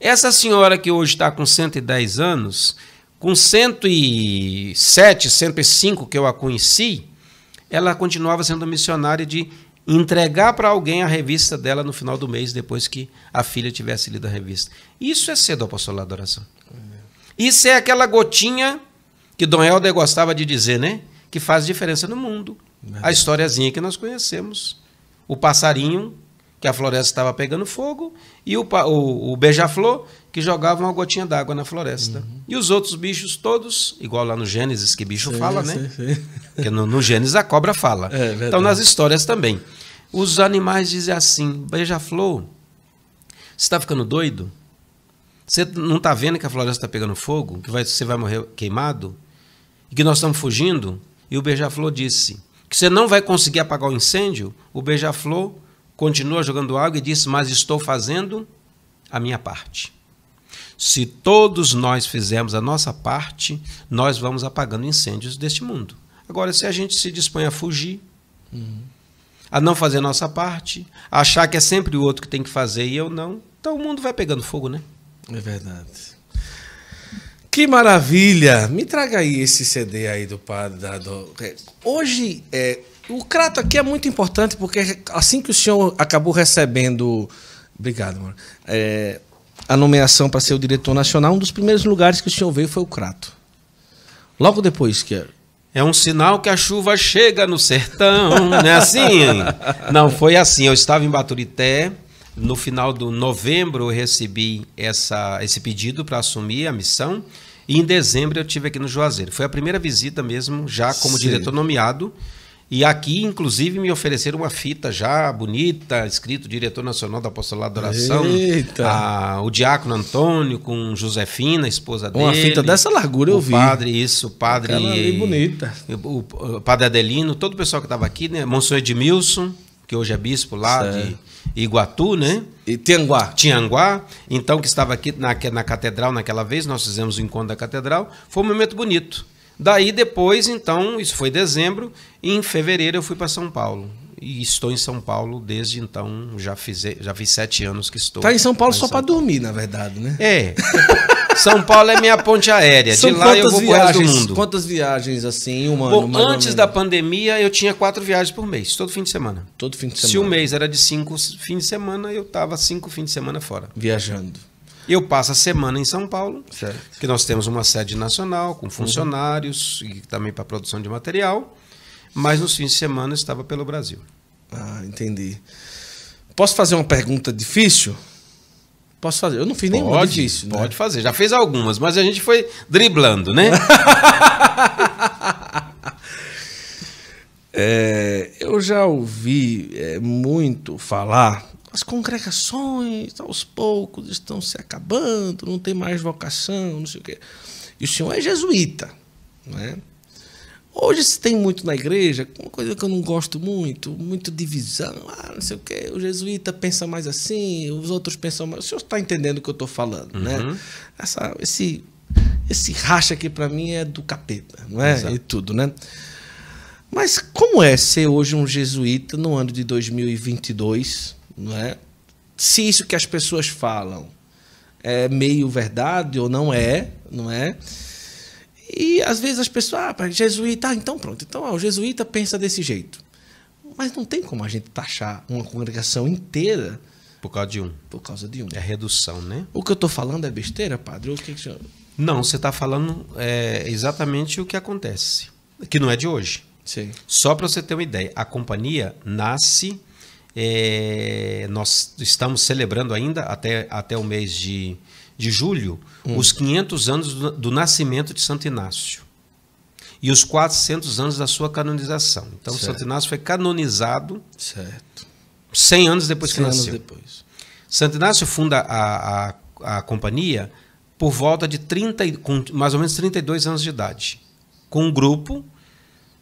Essa senhora que hoje está com 110 anos, com 107, 105 que eu a conheci, ela continuava sendo missionária de entregar para alguém a revista dela no final do mês, depois que a filha tivesse lido a revista. Isso é cedo apostolado da oração. Isso é aquela gotinha que Dom Helder gostava de dizer, né? Que faz diferença no mundo. A historiazinha que nós conhecemos. O passarinho que a floresta estava pegando fogo, e o, o, o beija-flor, que jogava uma gotinha d'água na floresta. Uhum. E os outros bichos todos, igual lá no Gênesis, que bicho sim, fala, né? sim, né? Sim. Porque no, no, Gênesis a cobra fala. É, então nas histórias também. Os animais dizem assim: beija-flor, você está ficando doido? Você não está vendo que a floresta está pegando fogo? Que vai, você vai morrer queimado? E que nós estamos fugindo? E o beija-flor disse que você não vai conseguir apagar o incêndio. O beija-flor continua jogando água e disse: Mas estou fazendo a minha parte. Se todos nós fizermos a nossa parte, nós vamos apagando incêndios deste mundo. Agora, se a gente se dispõe a fugir, uhum. a não fazer a nossa parte, a achar que é sempre o outro que tem que fazer e eu não, então o mundo vai pegando fogo, né? É verdade. Que maravilha! Me traga aí esse CD aí do padre. do... Hoje, é, o Crato aqui é muito importante, porque assim que o senhor acabou recebendo. Obrigado, mano. É, a nomeação para ser o diretor nacional, um dos primeiros lugares que o senhor veio foi o Crato. Logo depois, que é um sinal que a chuva chega no sertão, não é assim? Não, foi assim. Eu estava em Baturité, no final do novembro eu recebi essa, esse pedido para assumir a missão, e em dezembro eu tive aqui no Juazeiro. Foi a primeira visita mesmo, já como Sim. diretor nomeado. E aqui, inclusive, me ofereceram uma fita já bonita, escrito diretor nacional da Apostolado da Oração. Eita. A, ah, o Diácono Antônio com Josefina, esposa dele. Uma fita dessa largura eu vi. O padre, isso, o padre. ali bonita. O, o, padre Adelino, todo o pessoal que estava aqui, né? Monsenhor Edmilson, que hoje é bispo lá certo. de Iguatu, né? E Tianguá. Tianguá. Então, que estava aqui na, na catedral naquela vez, nós fizemos o encontro da catedral. Foi um momento bonito. Daí depois, então, isso foi dezembro, e em fevereiro eu fui para São Paulo. E estou em São Paulo desde então, já fiz, já fiz sete anos que estou. Tá em São Paulo só para dormir, na verdade, né? É. São Paulo é minha ponte aérea. São de lá eu vou viagens, pro mundo. Quantas viagens assim, uma Bom, uma, antes da pandemia eu tinha quatro viagens por mês, todo fim de semana. Todo fim de semana. Se o um mês era de cinco fins de semana, eu tava cinco fins de semana fora. Viajando. Eu passo a semana em São Paulo, certo. que nós temos uma sede nacional com funcionários uhum. e também para produção de material, mas nos fins de semana estava pelo Brasil. Ah, entendi. Posso fazer uma pergunta difícil? Posso fazer? Eu não fiz pode, nenhuma né? Pode fazer. Já fez algumas, mas a gente foi driblando, né? é, eu já ouvi é, muito falar as congregações tá, aos poucos estão se acabando, não tem mais vocação, não sei o quê. E o senhor é jesuíta, né? Hoje se tem muito na igreja, uma coisa que eu não gosto muito, muito divisão, ah, não sei o quê, o jesuíta pensa mais assim, os outros pensam mais. O senhor está entendendo o que eu estou falando, né? uhum. né? Essa, esse, esse racha aqui para mim é do capeta, não é? Exato. E tudo, né? Mas como é ser hoje um jesuíta no ano de 2022? não é? Se isso que as pessoas falam é meio verdade ou não é, não é? E às vezes as pessoas, ah, jesuíta, ah, então pronto, então ó, o jesuíta pensa desse jeito. Mas não tem como a gente taxar uma congregação inteira por causa de um. Por causa de um. É redução, né? O que eu estou falando é besteira, padre? O que, que Não, você está falando é, exatamente o que acontece, que não é de hoje. Sim. Só para você ter uma ideia, a companhia nasce é, nós estamos celebrando ainda, até, até o mês de, de julho, hum. os 500 anos do, do, nascimento de Santo Inácio e os 400 anos da sua canonização. Então, certo. Santo Inácio foi canonizado certo. 100 anos depois 100 que nasceu. depois. Santo Inácio funda a, a, a companhia por volta de 30, com mais ou menos 32 anos de idade, com um grupo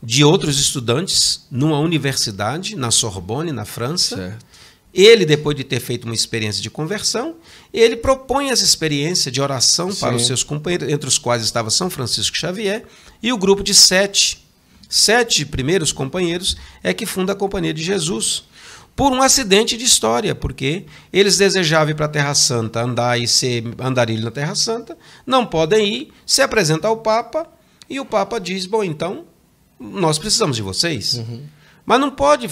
de outros estudantes numa universidade, na Sorbonne, na França. Certo. Ele, depois de ter feito uma experiência de conversão, ele propõe essa experiência de oração Sim. para os seus companheiros, entre os quais estava São Francisco Xavier, e o grupo de sete. Sete primeiros companheiros é que funda a Companhia de Jesus. Por um acidente de história, porque eles desejavam ir para a Terra Santa, andar e ser andarilho na Terra Santa, não podem ir, se apresenta ao Papa, e o Papa diz: Bom, então nós precisamos de vocês. Uhum. Mas não pode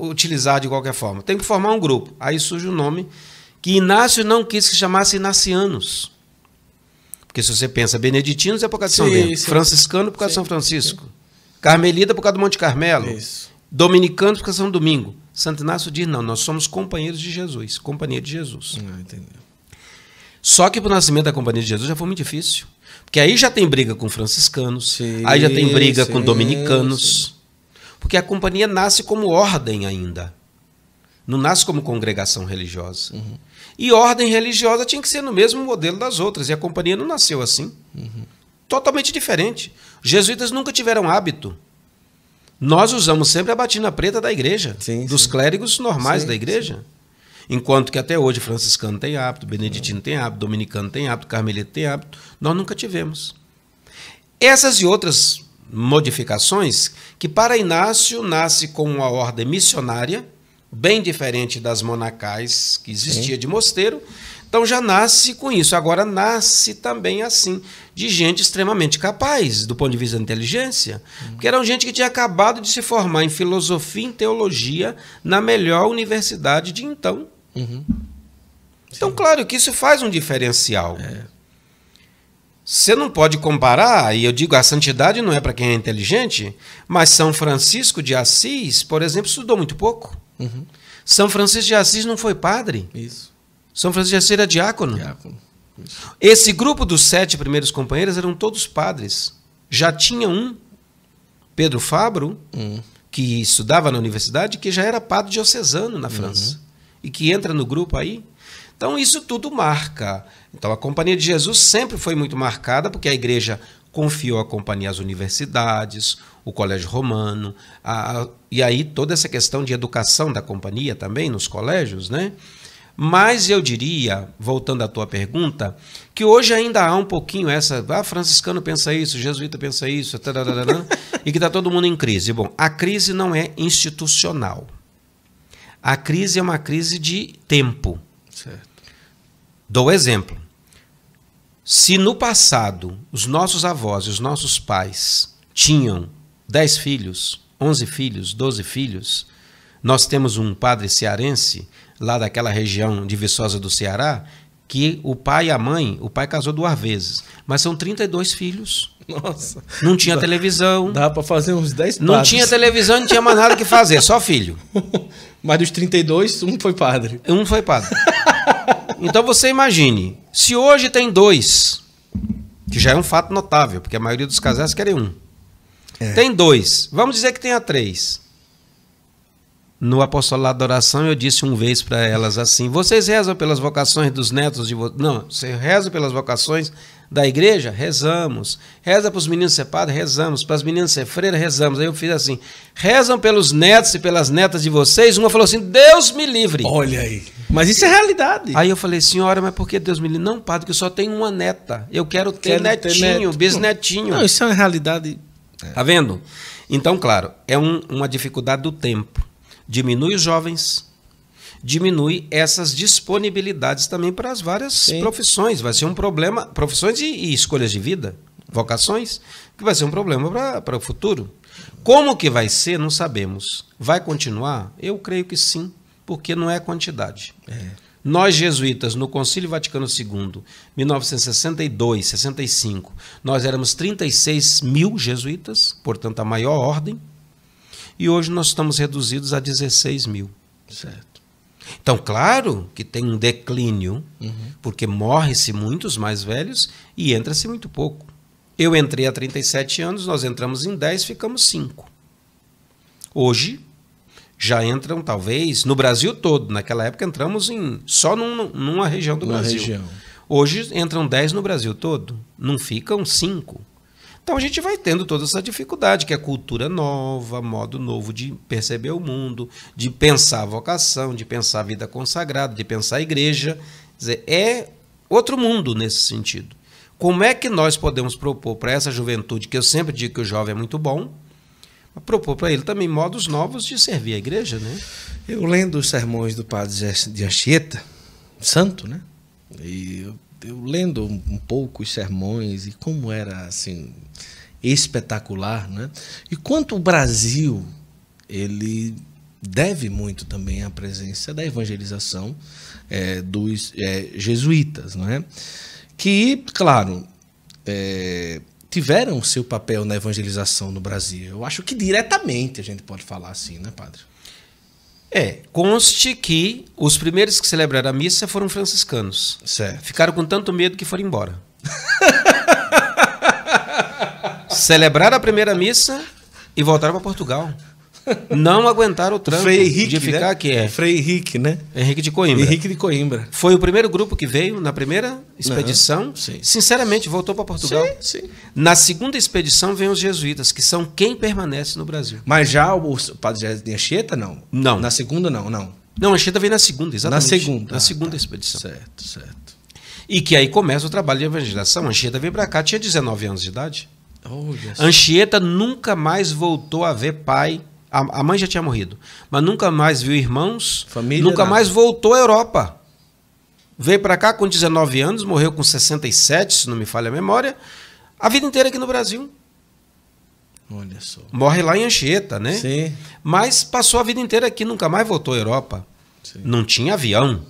utilizar de qualquer forma. Tem que formar um grupo. Aí surge o um nome que Inácio não quis que chamasse Inacianos. Porque se você pensa beneditinos é por causa de São Bento, franciscano por causa sim, de São Francisco, sim. carmelita por causa do Monte Carmelo, Isso. dominicano por causa de São Domingo. Santo Inácio diz: não, nós somos companheiros de Jesus, companhia de Jesus. Ah, não, Só que para o nascimento da companhia de Jesus já foi muito difícil. Porque aí já tem briga com franciscanos, sim, aí já tem briga sim, com dominicanos. Sim. Porque a companhia nasce como ordem ainda. Não nasce como congregação religiosa. Uhum. E ordem religiosa tinha que ser no mesmo modelo das outras. E a companhia não nasceu assim. Uhum. Totalmente diferente. Jesuítas nunca tiveram hábito. Nós usamos sempre a batina preta da igreja, sim, dos sim. clérigos normais sim, da igreja. Enquanto que até hoje franciscano tem hábito, beneditino tem hábito, dominicano tem hábito, carmelita tem hábito, nós nunca tivemos. Essas e outras modificações que para Inácio nasce com uma ordem missionária, bem diferente das monacais que existia Sim. de mosteiro. Então já nasce com isso. Agora nasce também assim, de gente extremamente capaz do ponto de vista da inteligência, hum. porque eram gente que tinha acabado de se formar em filosofia e em teologia na melhor universidade de então. Uhum. Então, Sim. claro que isso faz um diferencial. É. Você não pode comparar, e eu digo, a santidade não é para quem é inteligente, mas São Francisco de Assis, por exemplo, estudou muito pouco. Uhum. São Francisco de Assis não foi padre. Isso. São Francisco de Assis era diácono. diácono. Esse grupo dos sete primeiros companheiros eram todos padres. Já tinha um, Pedro Fabro, uhum. que estudava na universidade, que já era padre diocesano na uhum. França. Uhum e que entra no grupo aí. Então isso tudo marca. Então a Companhia de Jesus sempre foi muito marcada porque a igreja confiou a companhia às universidades, o Colégio Romano, a, a, e aí toda essa questão de educação da companhia também nos colégios, né? Mas eu diria, voltando à tua pergunta, que hoje ainda há um pouquinho essa. Ah, franciscano pensa isso, jesuíta pensa isso, e que está todo mundo em crise. Bom, a crise não é institucional. A crise é uma crise de tempo. Certo. Dou exemplo. Se no passado os nossos avós e os nossos pais tinham 10 filhos, 11 filhos, 12 filhos, nós temos um padre cearense, lá daquela região de Viçosa do Ceará, que o pai e a mãe, o pai casou duas vezes, mas são 32 filhos. Nossa. Não tinha dá, televisão. Dá para fazer uns 10 padres. Não tinha televisão, não tinha mais nada que fazer, só filho. Mas dos 32, um foi padre. Um foi padre. então você imagine, se hoje tem dois, que já é um fato notável, porque a maioria dos casais querem um. É. Tem dois. Vamos dizer que tenha três no apostolado da oração, eu disse uma vez para elas assim: vocês rezam pelas vocações dos netos de vocês? Não, você reza pelas vocações da igreja? Rezamos. Reza para os meninos ser padre? Rezamos. Para as meninas ser freira? Rezamos. Aí eu fiz assim: rezam pelos netos e pelas netas de vocês? Uma falou assim: Deus me livre. Olha aí. Mas isso é realidade. Aí eu falei: senhora, mas por que Deus me livre? Não, padre, que eu só tenho uma neta. Eu quero ter quero netinho, ter neto. bisnetinho. Não, isso é uma realidade. É. Tá vendo? Então, claro, é um, uma dificuldade do tempo diminui os jovens, diminui essas disponibilidades também para as várias Sim. profissões. Vai ser um problema, profissões e, e, escolhas de vida, vocações, que vai ser um problema para o futuro. Como que vai ser, não sabemos. Vai continuar? Eu creio que sim, porque não é a quantidade. É. Nós, jesuítas, no Concílio Vaticano II, 1962, 65, nós éramos 36 mil jesuítas, portanto, a maior ordem e hoje nós estamos reduzidos a 16 mil. Certo. Então, claro que tem um declínio, uhum. porque morre-se muitos mais velhos e entra-se muito pouco. Eu entrei há 37 anos, nós entramos em 10, ficamos 5. Hoje, já entram, talvez, no Brasil todo. Naquela época entramos em só num, numa região do Uma Brasil. Região. Hoje entram 10 no Brasil todo, não ficam 5. Então a gente vai tendo toda essa dificuldade, que é cultura nova, modo novo de perceber o mundo, de pensar a vocação, de pensar a vida consagrada, de pensar a igreja. Quer dizer, é outro mundo nesse sentido. Como é que nós podemos propor para essa juventude, que eu sempre digo que o jovem é muito bom, propor para ele também modos novos de servir a igreja, né? Eu lendo os sermões do padre de Anchieta, santo, né? E eu eu lendo um pouco os sermões e como era assim espetacular, né? E quanto o Brasil ele deve muito também à presença da evangelização é, dos é, jesuítas, não é? Que, claro, é, tiveram seu papel na evangelização no Brasil. Eu acho que diretamente a gente pode falar assim, né, padre? É, conste que os primeiros que celebraram a missa foram franciscanos. Certo. Ficaram com tanto medo que foram embora. celebraram a primeira missa e voltaram para Portugal. Não aguentaram o trânsito Frei Henrique, de ficar né? aqui. É. Frei Henrique, né? Henrique de Coimbra. Henrique de Coimbra. Foi o primeiro grupo que veio na primeira expedição. sim. Sinceramente, voltou para Portugal. Sim, sim. Na segunda expedição vem os jesuítas, que são quem permanece no Brasil. Mas já o padre de Anchieta, não? Não. Na segunda, não, não. Não, Anchieta veio na segunda, exatamente. Na segunda. Na segunda ah, tá. expedição. Certo, certo. E que aí começa o trabalho de evangelização. Anchieta veio para cá, tinha 19 anos de idade. Oh, Anchieta nunca mais voltou a ver pai a, a mãe já tinha morrido. Mas nunca mais viu irmãos. Família. Nunca nada. mais voltou à Europa. Veio para cá com 19 anos, morreu com 67, se não me falha a memória. A vida inteira aqui no Brasil. Olha só. Morre lá em Anchieta, né? Sim. Mas passou a vida inteira aqui, nunca mais voltou à Europa. Sim. Não tinha avião.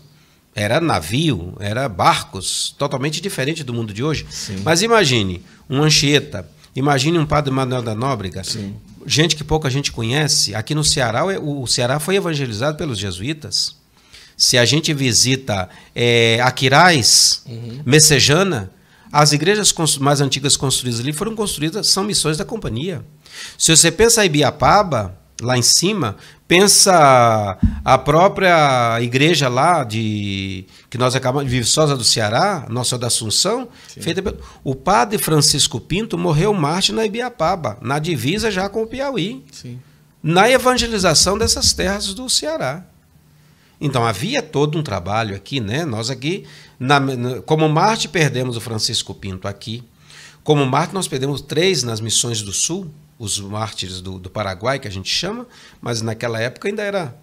Era navio, era barcos, totalmente diferente do mundo de hoje. Sim. Mas imagine um Anchieta, imagine um Padre Manuel da Nóbrega, Sim gente que pouca gente conhece, aqui no Ceará, o Ceará foi evangelizado pelos jesuítas. Se a gente visita é, uhum. Messejana, as igrejas mais antigas construídas ali foram construídas, são missões da companhia. Se você pensa em Ibiapaba, lá em cima, Pensa a própria igreja lá de que nós acabamos de Viçosa do Ceará, Nossa da Assunção, Sim. feita pelo, o padre Francisco Pinto morreu Marte na Ibiapaba, na divisa já com o Piauí. Sim. Na evangelização dessas terras do Ceará. Então havia todo um trabalho aqui, né? Nós aqui na, como Marte perdemos o Francisco Pinto aqui. Como Marte nós perdemos três nas missões do Sul os mártires do, do Paraguai, que a gente chama, mas naquela época ainda era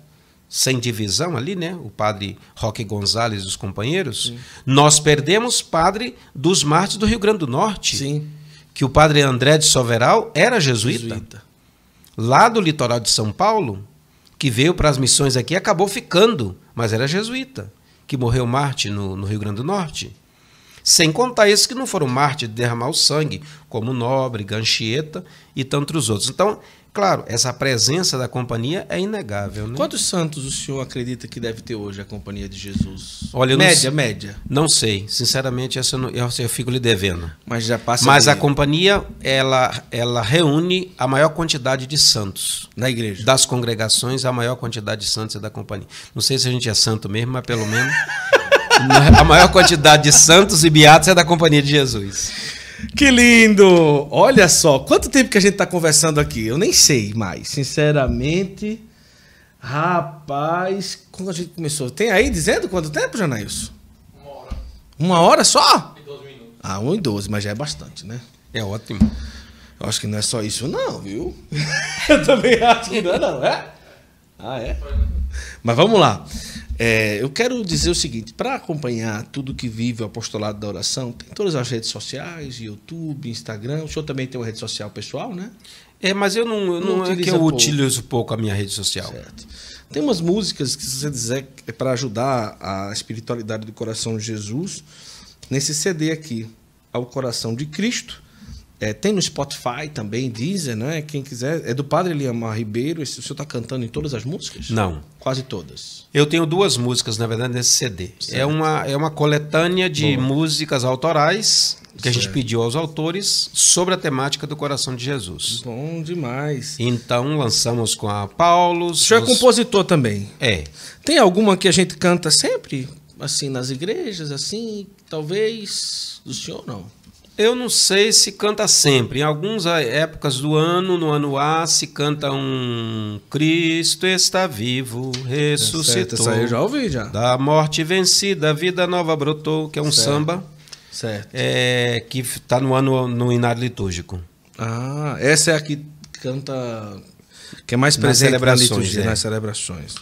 sem divisão ali, né? O padre Roque Gonzalez e os companheiros. Sim. Nós perdemos padre dos mártires do Rio Grande do Norte. Sim. Que o padre André de Soveral era jesuíta. jesuíta. Lá do litoral de São Paulo, que veio para as missões aqui, acabou ficando, mas era jesuíta, que morreu mártir no, no Rio Grande do Norte. Sem contar esses que não foram mártires de derramar o sangue, como Nobre, Ganchieta e tantos outros. Então, claro, essa presença da companhia é inegável. Né? Quantos santos o senhor acredita que deve ter hoje a companhia de Jesus? Olha, média, não, média. Não sei. Sinceramente, essa eu, não, eu, assim, eu, fico lhe devendo. Mas já passa. Mas a, a companhia, ela, ela reúne a maior quantidade de santos. Da igreja. Das congregações, a maior quantidade de santos é da companhia. Não sei se a gente é santo mesmo, mas pelo menos. a maior quantidade de santos e beatos é da Companhia de Jesus. Que lindo! Olha só, quanto tempo que a gente está conversando aqui? Eu nem sei mais, sinceramente. Rapaz, quando a gente começou? Tem aí dizendo quanto tempo, Janailson? Uma hora. Uma hora só? E 12 minutos. Ah, 1 e 12, mas já é bastante, né? É ótimo. Eu acho que não é só isso, não, viu? Eu também acho que não, é, não, é? Ah, é? Né? Mas vamos lá. É, eu quero dizer o seguinte: para acompanhar tudo que vive o apostolado da oração, tem todas as redes sociais, YouTube, Instagram. O senhor também tem uma rede social pessoal, né? É, mas eu não, eu não, não é que eu pouco. utilizo pouco a minha rede social. Certo. Tem umas músicas que, se você dizer, é para ajudar a espiritualidade do coração de Jesus, nesse CD aqui, Ao Coração de Cristo é, tem no Spotify também, Deezer, né? Quem quiser. É do Padre Liamar Ribeiro. Esse, o senhor está cantando em todas as músicas? Não. Quase todas. Eu tenho duas músicas, na verdade, nesse CD. É uma, é uma coletânea de Boa. músicas autorais que certo. a gente pediu aos autores sobre a temática do coração de Jesus. Bom demais. Então lançamos com a Paulos. O senhor é compositor também? É. Tem alguma que a gente canta sempre? Assim, nas igrejas, assim, talvez. Do senhor, não? Eu não sei se canta sempre. Em algumas ah, épocas do ano, no ano A, se canta um Cristo está vivo, ressuscitou. isso aí eu já ouvi já. Da morte vencida, a vida nova brotou, que é um certo. samba. Certo. É, que está no ano no inário litúrgico. Ah, essa é a que canta que é mais presente nas celebrações, na liturgia, é. nas celebrações.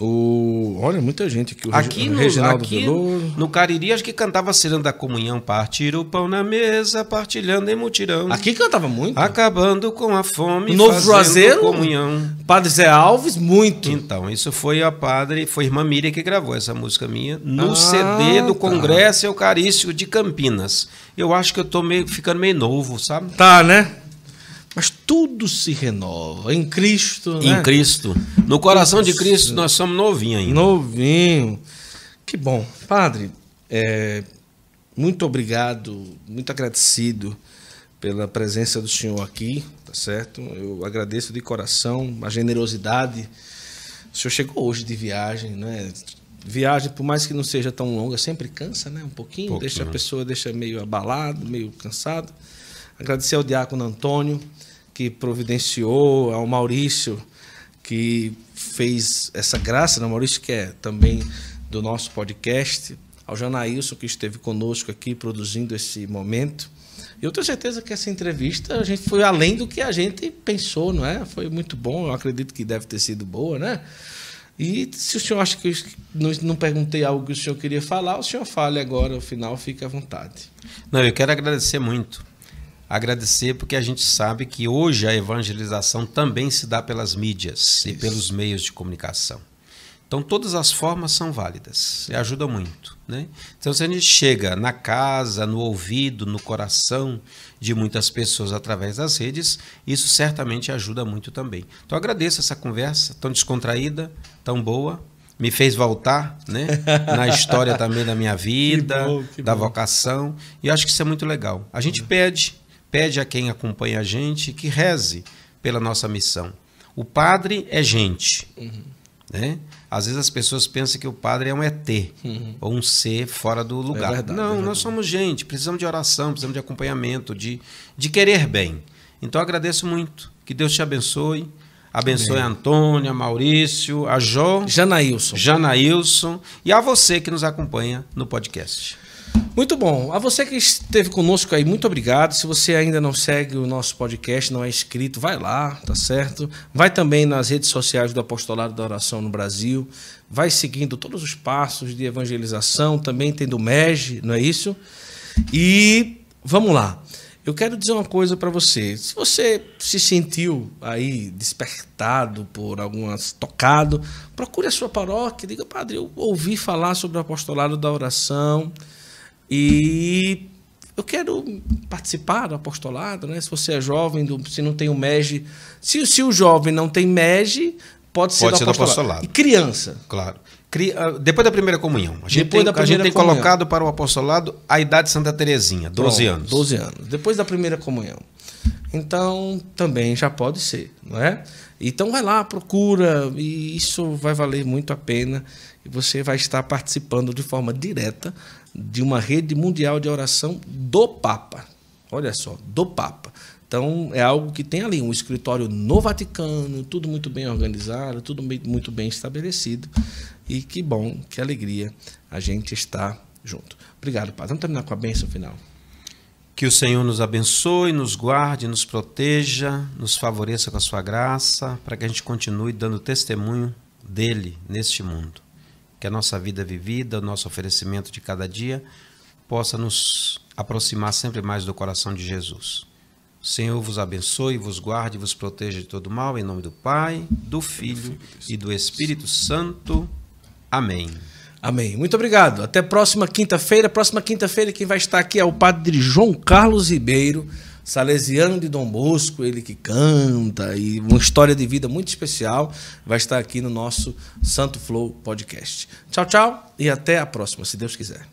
O, olha, muita gente aqui. O aqui no, Reginaldo aqui no Cariri, acho que cantava Ciranda da Comunhão, partir o pão na mesa, partilhando em mutirão. Aqui cantava muito. Acabando com a fome, Novo Juazeiro, comunhão. Padre Zé Alves, muito. Então, isso foi a padre, foi a irmã Miriam que gravou essa música minha no ah, CD do tá. Congresso o Eucarístico de Campinas. Eu acho que eu tô meio, ficando meio novo, sabe? Tá, né? Mas tudo se renova em Cristo. Né? Em Cristo. No coração de Cristo nós somos novinhos ainda. Novinho. Que bom. Padre, é, muito obrigado, muito agradecido pela presença do senhor aqui, tá certo? Eu agradeço de coração a generosidade. O senhor chegou hoje de viagem, né? Viagem, por mais que não seja tão longa, sempre cansa, né? Um pouquinho, deixa a pessoa deixa meio abalado, meio cansado. Agradecer ao diácono Antônio, que providenciou, ao Maurício, que fez essa graça, né? O Maurício, que é também do nosso podcast, ao Janaílson, que esteve conosco aqui produzindo esse momento. Eu tenho certeza que essa entrevista a gente foi além do que a gente pensou, não é? Foi muito bom, eu acredito que deve ter sido boa, né? E se o senhor acha que eu não perguntei algo que o senhor queria falar, o senhor fale agora, no final fica à vontade. Não, eu quero agradecer muito agradecer porque a gente sabe que hoje a evangelização também se dá pelas mídias Isso. e pelos meios de comunicação. Então todas as formas são válidas e ajudam muito, né? Então se a gente chega na casa, no ouvido, no coração de muitas pessoas através das redes, isso certamente ajuda muito também. Então agradeço essa conversa tão descontraída, tão boa, me fez voltar né, na história também da minha vida, que bom, que da bom. vocação. E acho que isso é muito legal. A gente uhum. pede pede a quem acompanha a gente que reze pela nossa missão. O padre é gente. Uhum. Né? Às vezes as pessoas pensam que o padre é um ET uhum. ou um ser fora do é lugar. É verdade, Não, é nós somos gente, precisamos de oração, precisamos de acompanhamento, de, de querer bem. Então agradeço muito. Que Deus te abençoe. Abençoe a Antônia, Maurício, a Jó. Janaílson. Janaílson. E a você que nos acompanha no podcast. Muito bom. A você que esteve conosco aí, muito obrigado. Se você ainda não segue o nosso podcast, não é inscrito, vai lá, tá certo? Vai também nas redes sociais do Apostolado da Oração no Brasil. Vai seguindo todos os passos de evangelização, também tem do MEG, não é isso? E vamos lá. Eu quero dizer uma coisa para você. Se você se sentiu aí despertado por algumas tocado, procure a sua paróquia, diga, padre, eu ouvi falar sobre o apostolado da oração e eu quero participar do apostolado, né? Se você é jovem, do, se não tem o MEG. Se, se o jovem não tem MEG, pode ser, pode do, ser apostolado. do apostolado. E criança. Claro. Ah, depois da primeira comunhão. A gente depois tem, a gente tem colocado para o apostolado a idade de Santa Terezinha, 12 anos. 12 anos. Depois da primeira comunhão. Então, também já pode ser, não é? Então vai lá, procura, e isso vai valer muito a pena. E você vai estar participando de forma direta de uma rede mundial de oração do Papa. Olha só, do Papa. Então, é algo que tem ali um escritório no Vaticano, tudo muito bem organizado, tudo muito bem estabelecido. E que bom, que alegria a gente está junto. Obrigado, Padre. Vamos terminar com a bênção final. Que o Senhor nos abençoe, nos guarde, nos proteja, nos favoreça com a sua graça, para que a gente continue dando testemunho dele neste mundo que a nossa vida vivida, o nosso oferecimento de cada dia, possa nos aproximar sempre mais do coração de Jesus. O Senhor vos abençoe, vos guarde, vos proteja de todo mal, em nome do Pai, do Filho e do Espírito Santo. Amém. Amém. Muito obrigado. Até próxima quinta-feira. Próxima quinta-feira quem vai estar aqui é o Padre João Carlos Ribeiro. Salesiano de Dom Bosco, ele que canta, e uma história de vida muito especial, vai estar aqui no nosso Santo Flow Podcast. Tchau, tchau e até a próxima, se Deus quiser.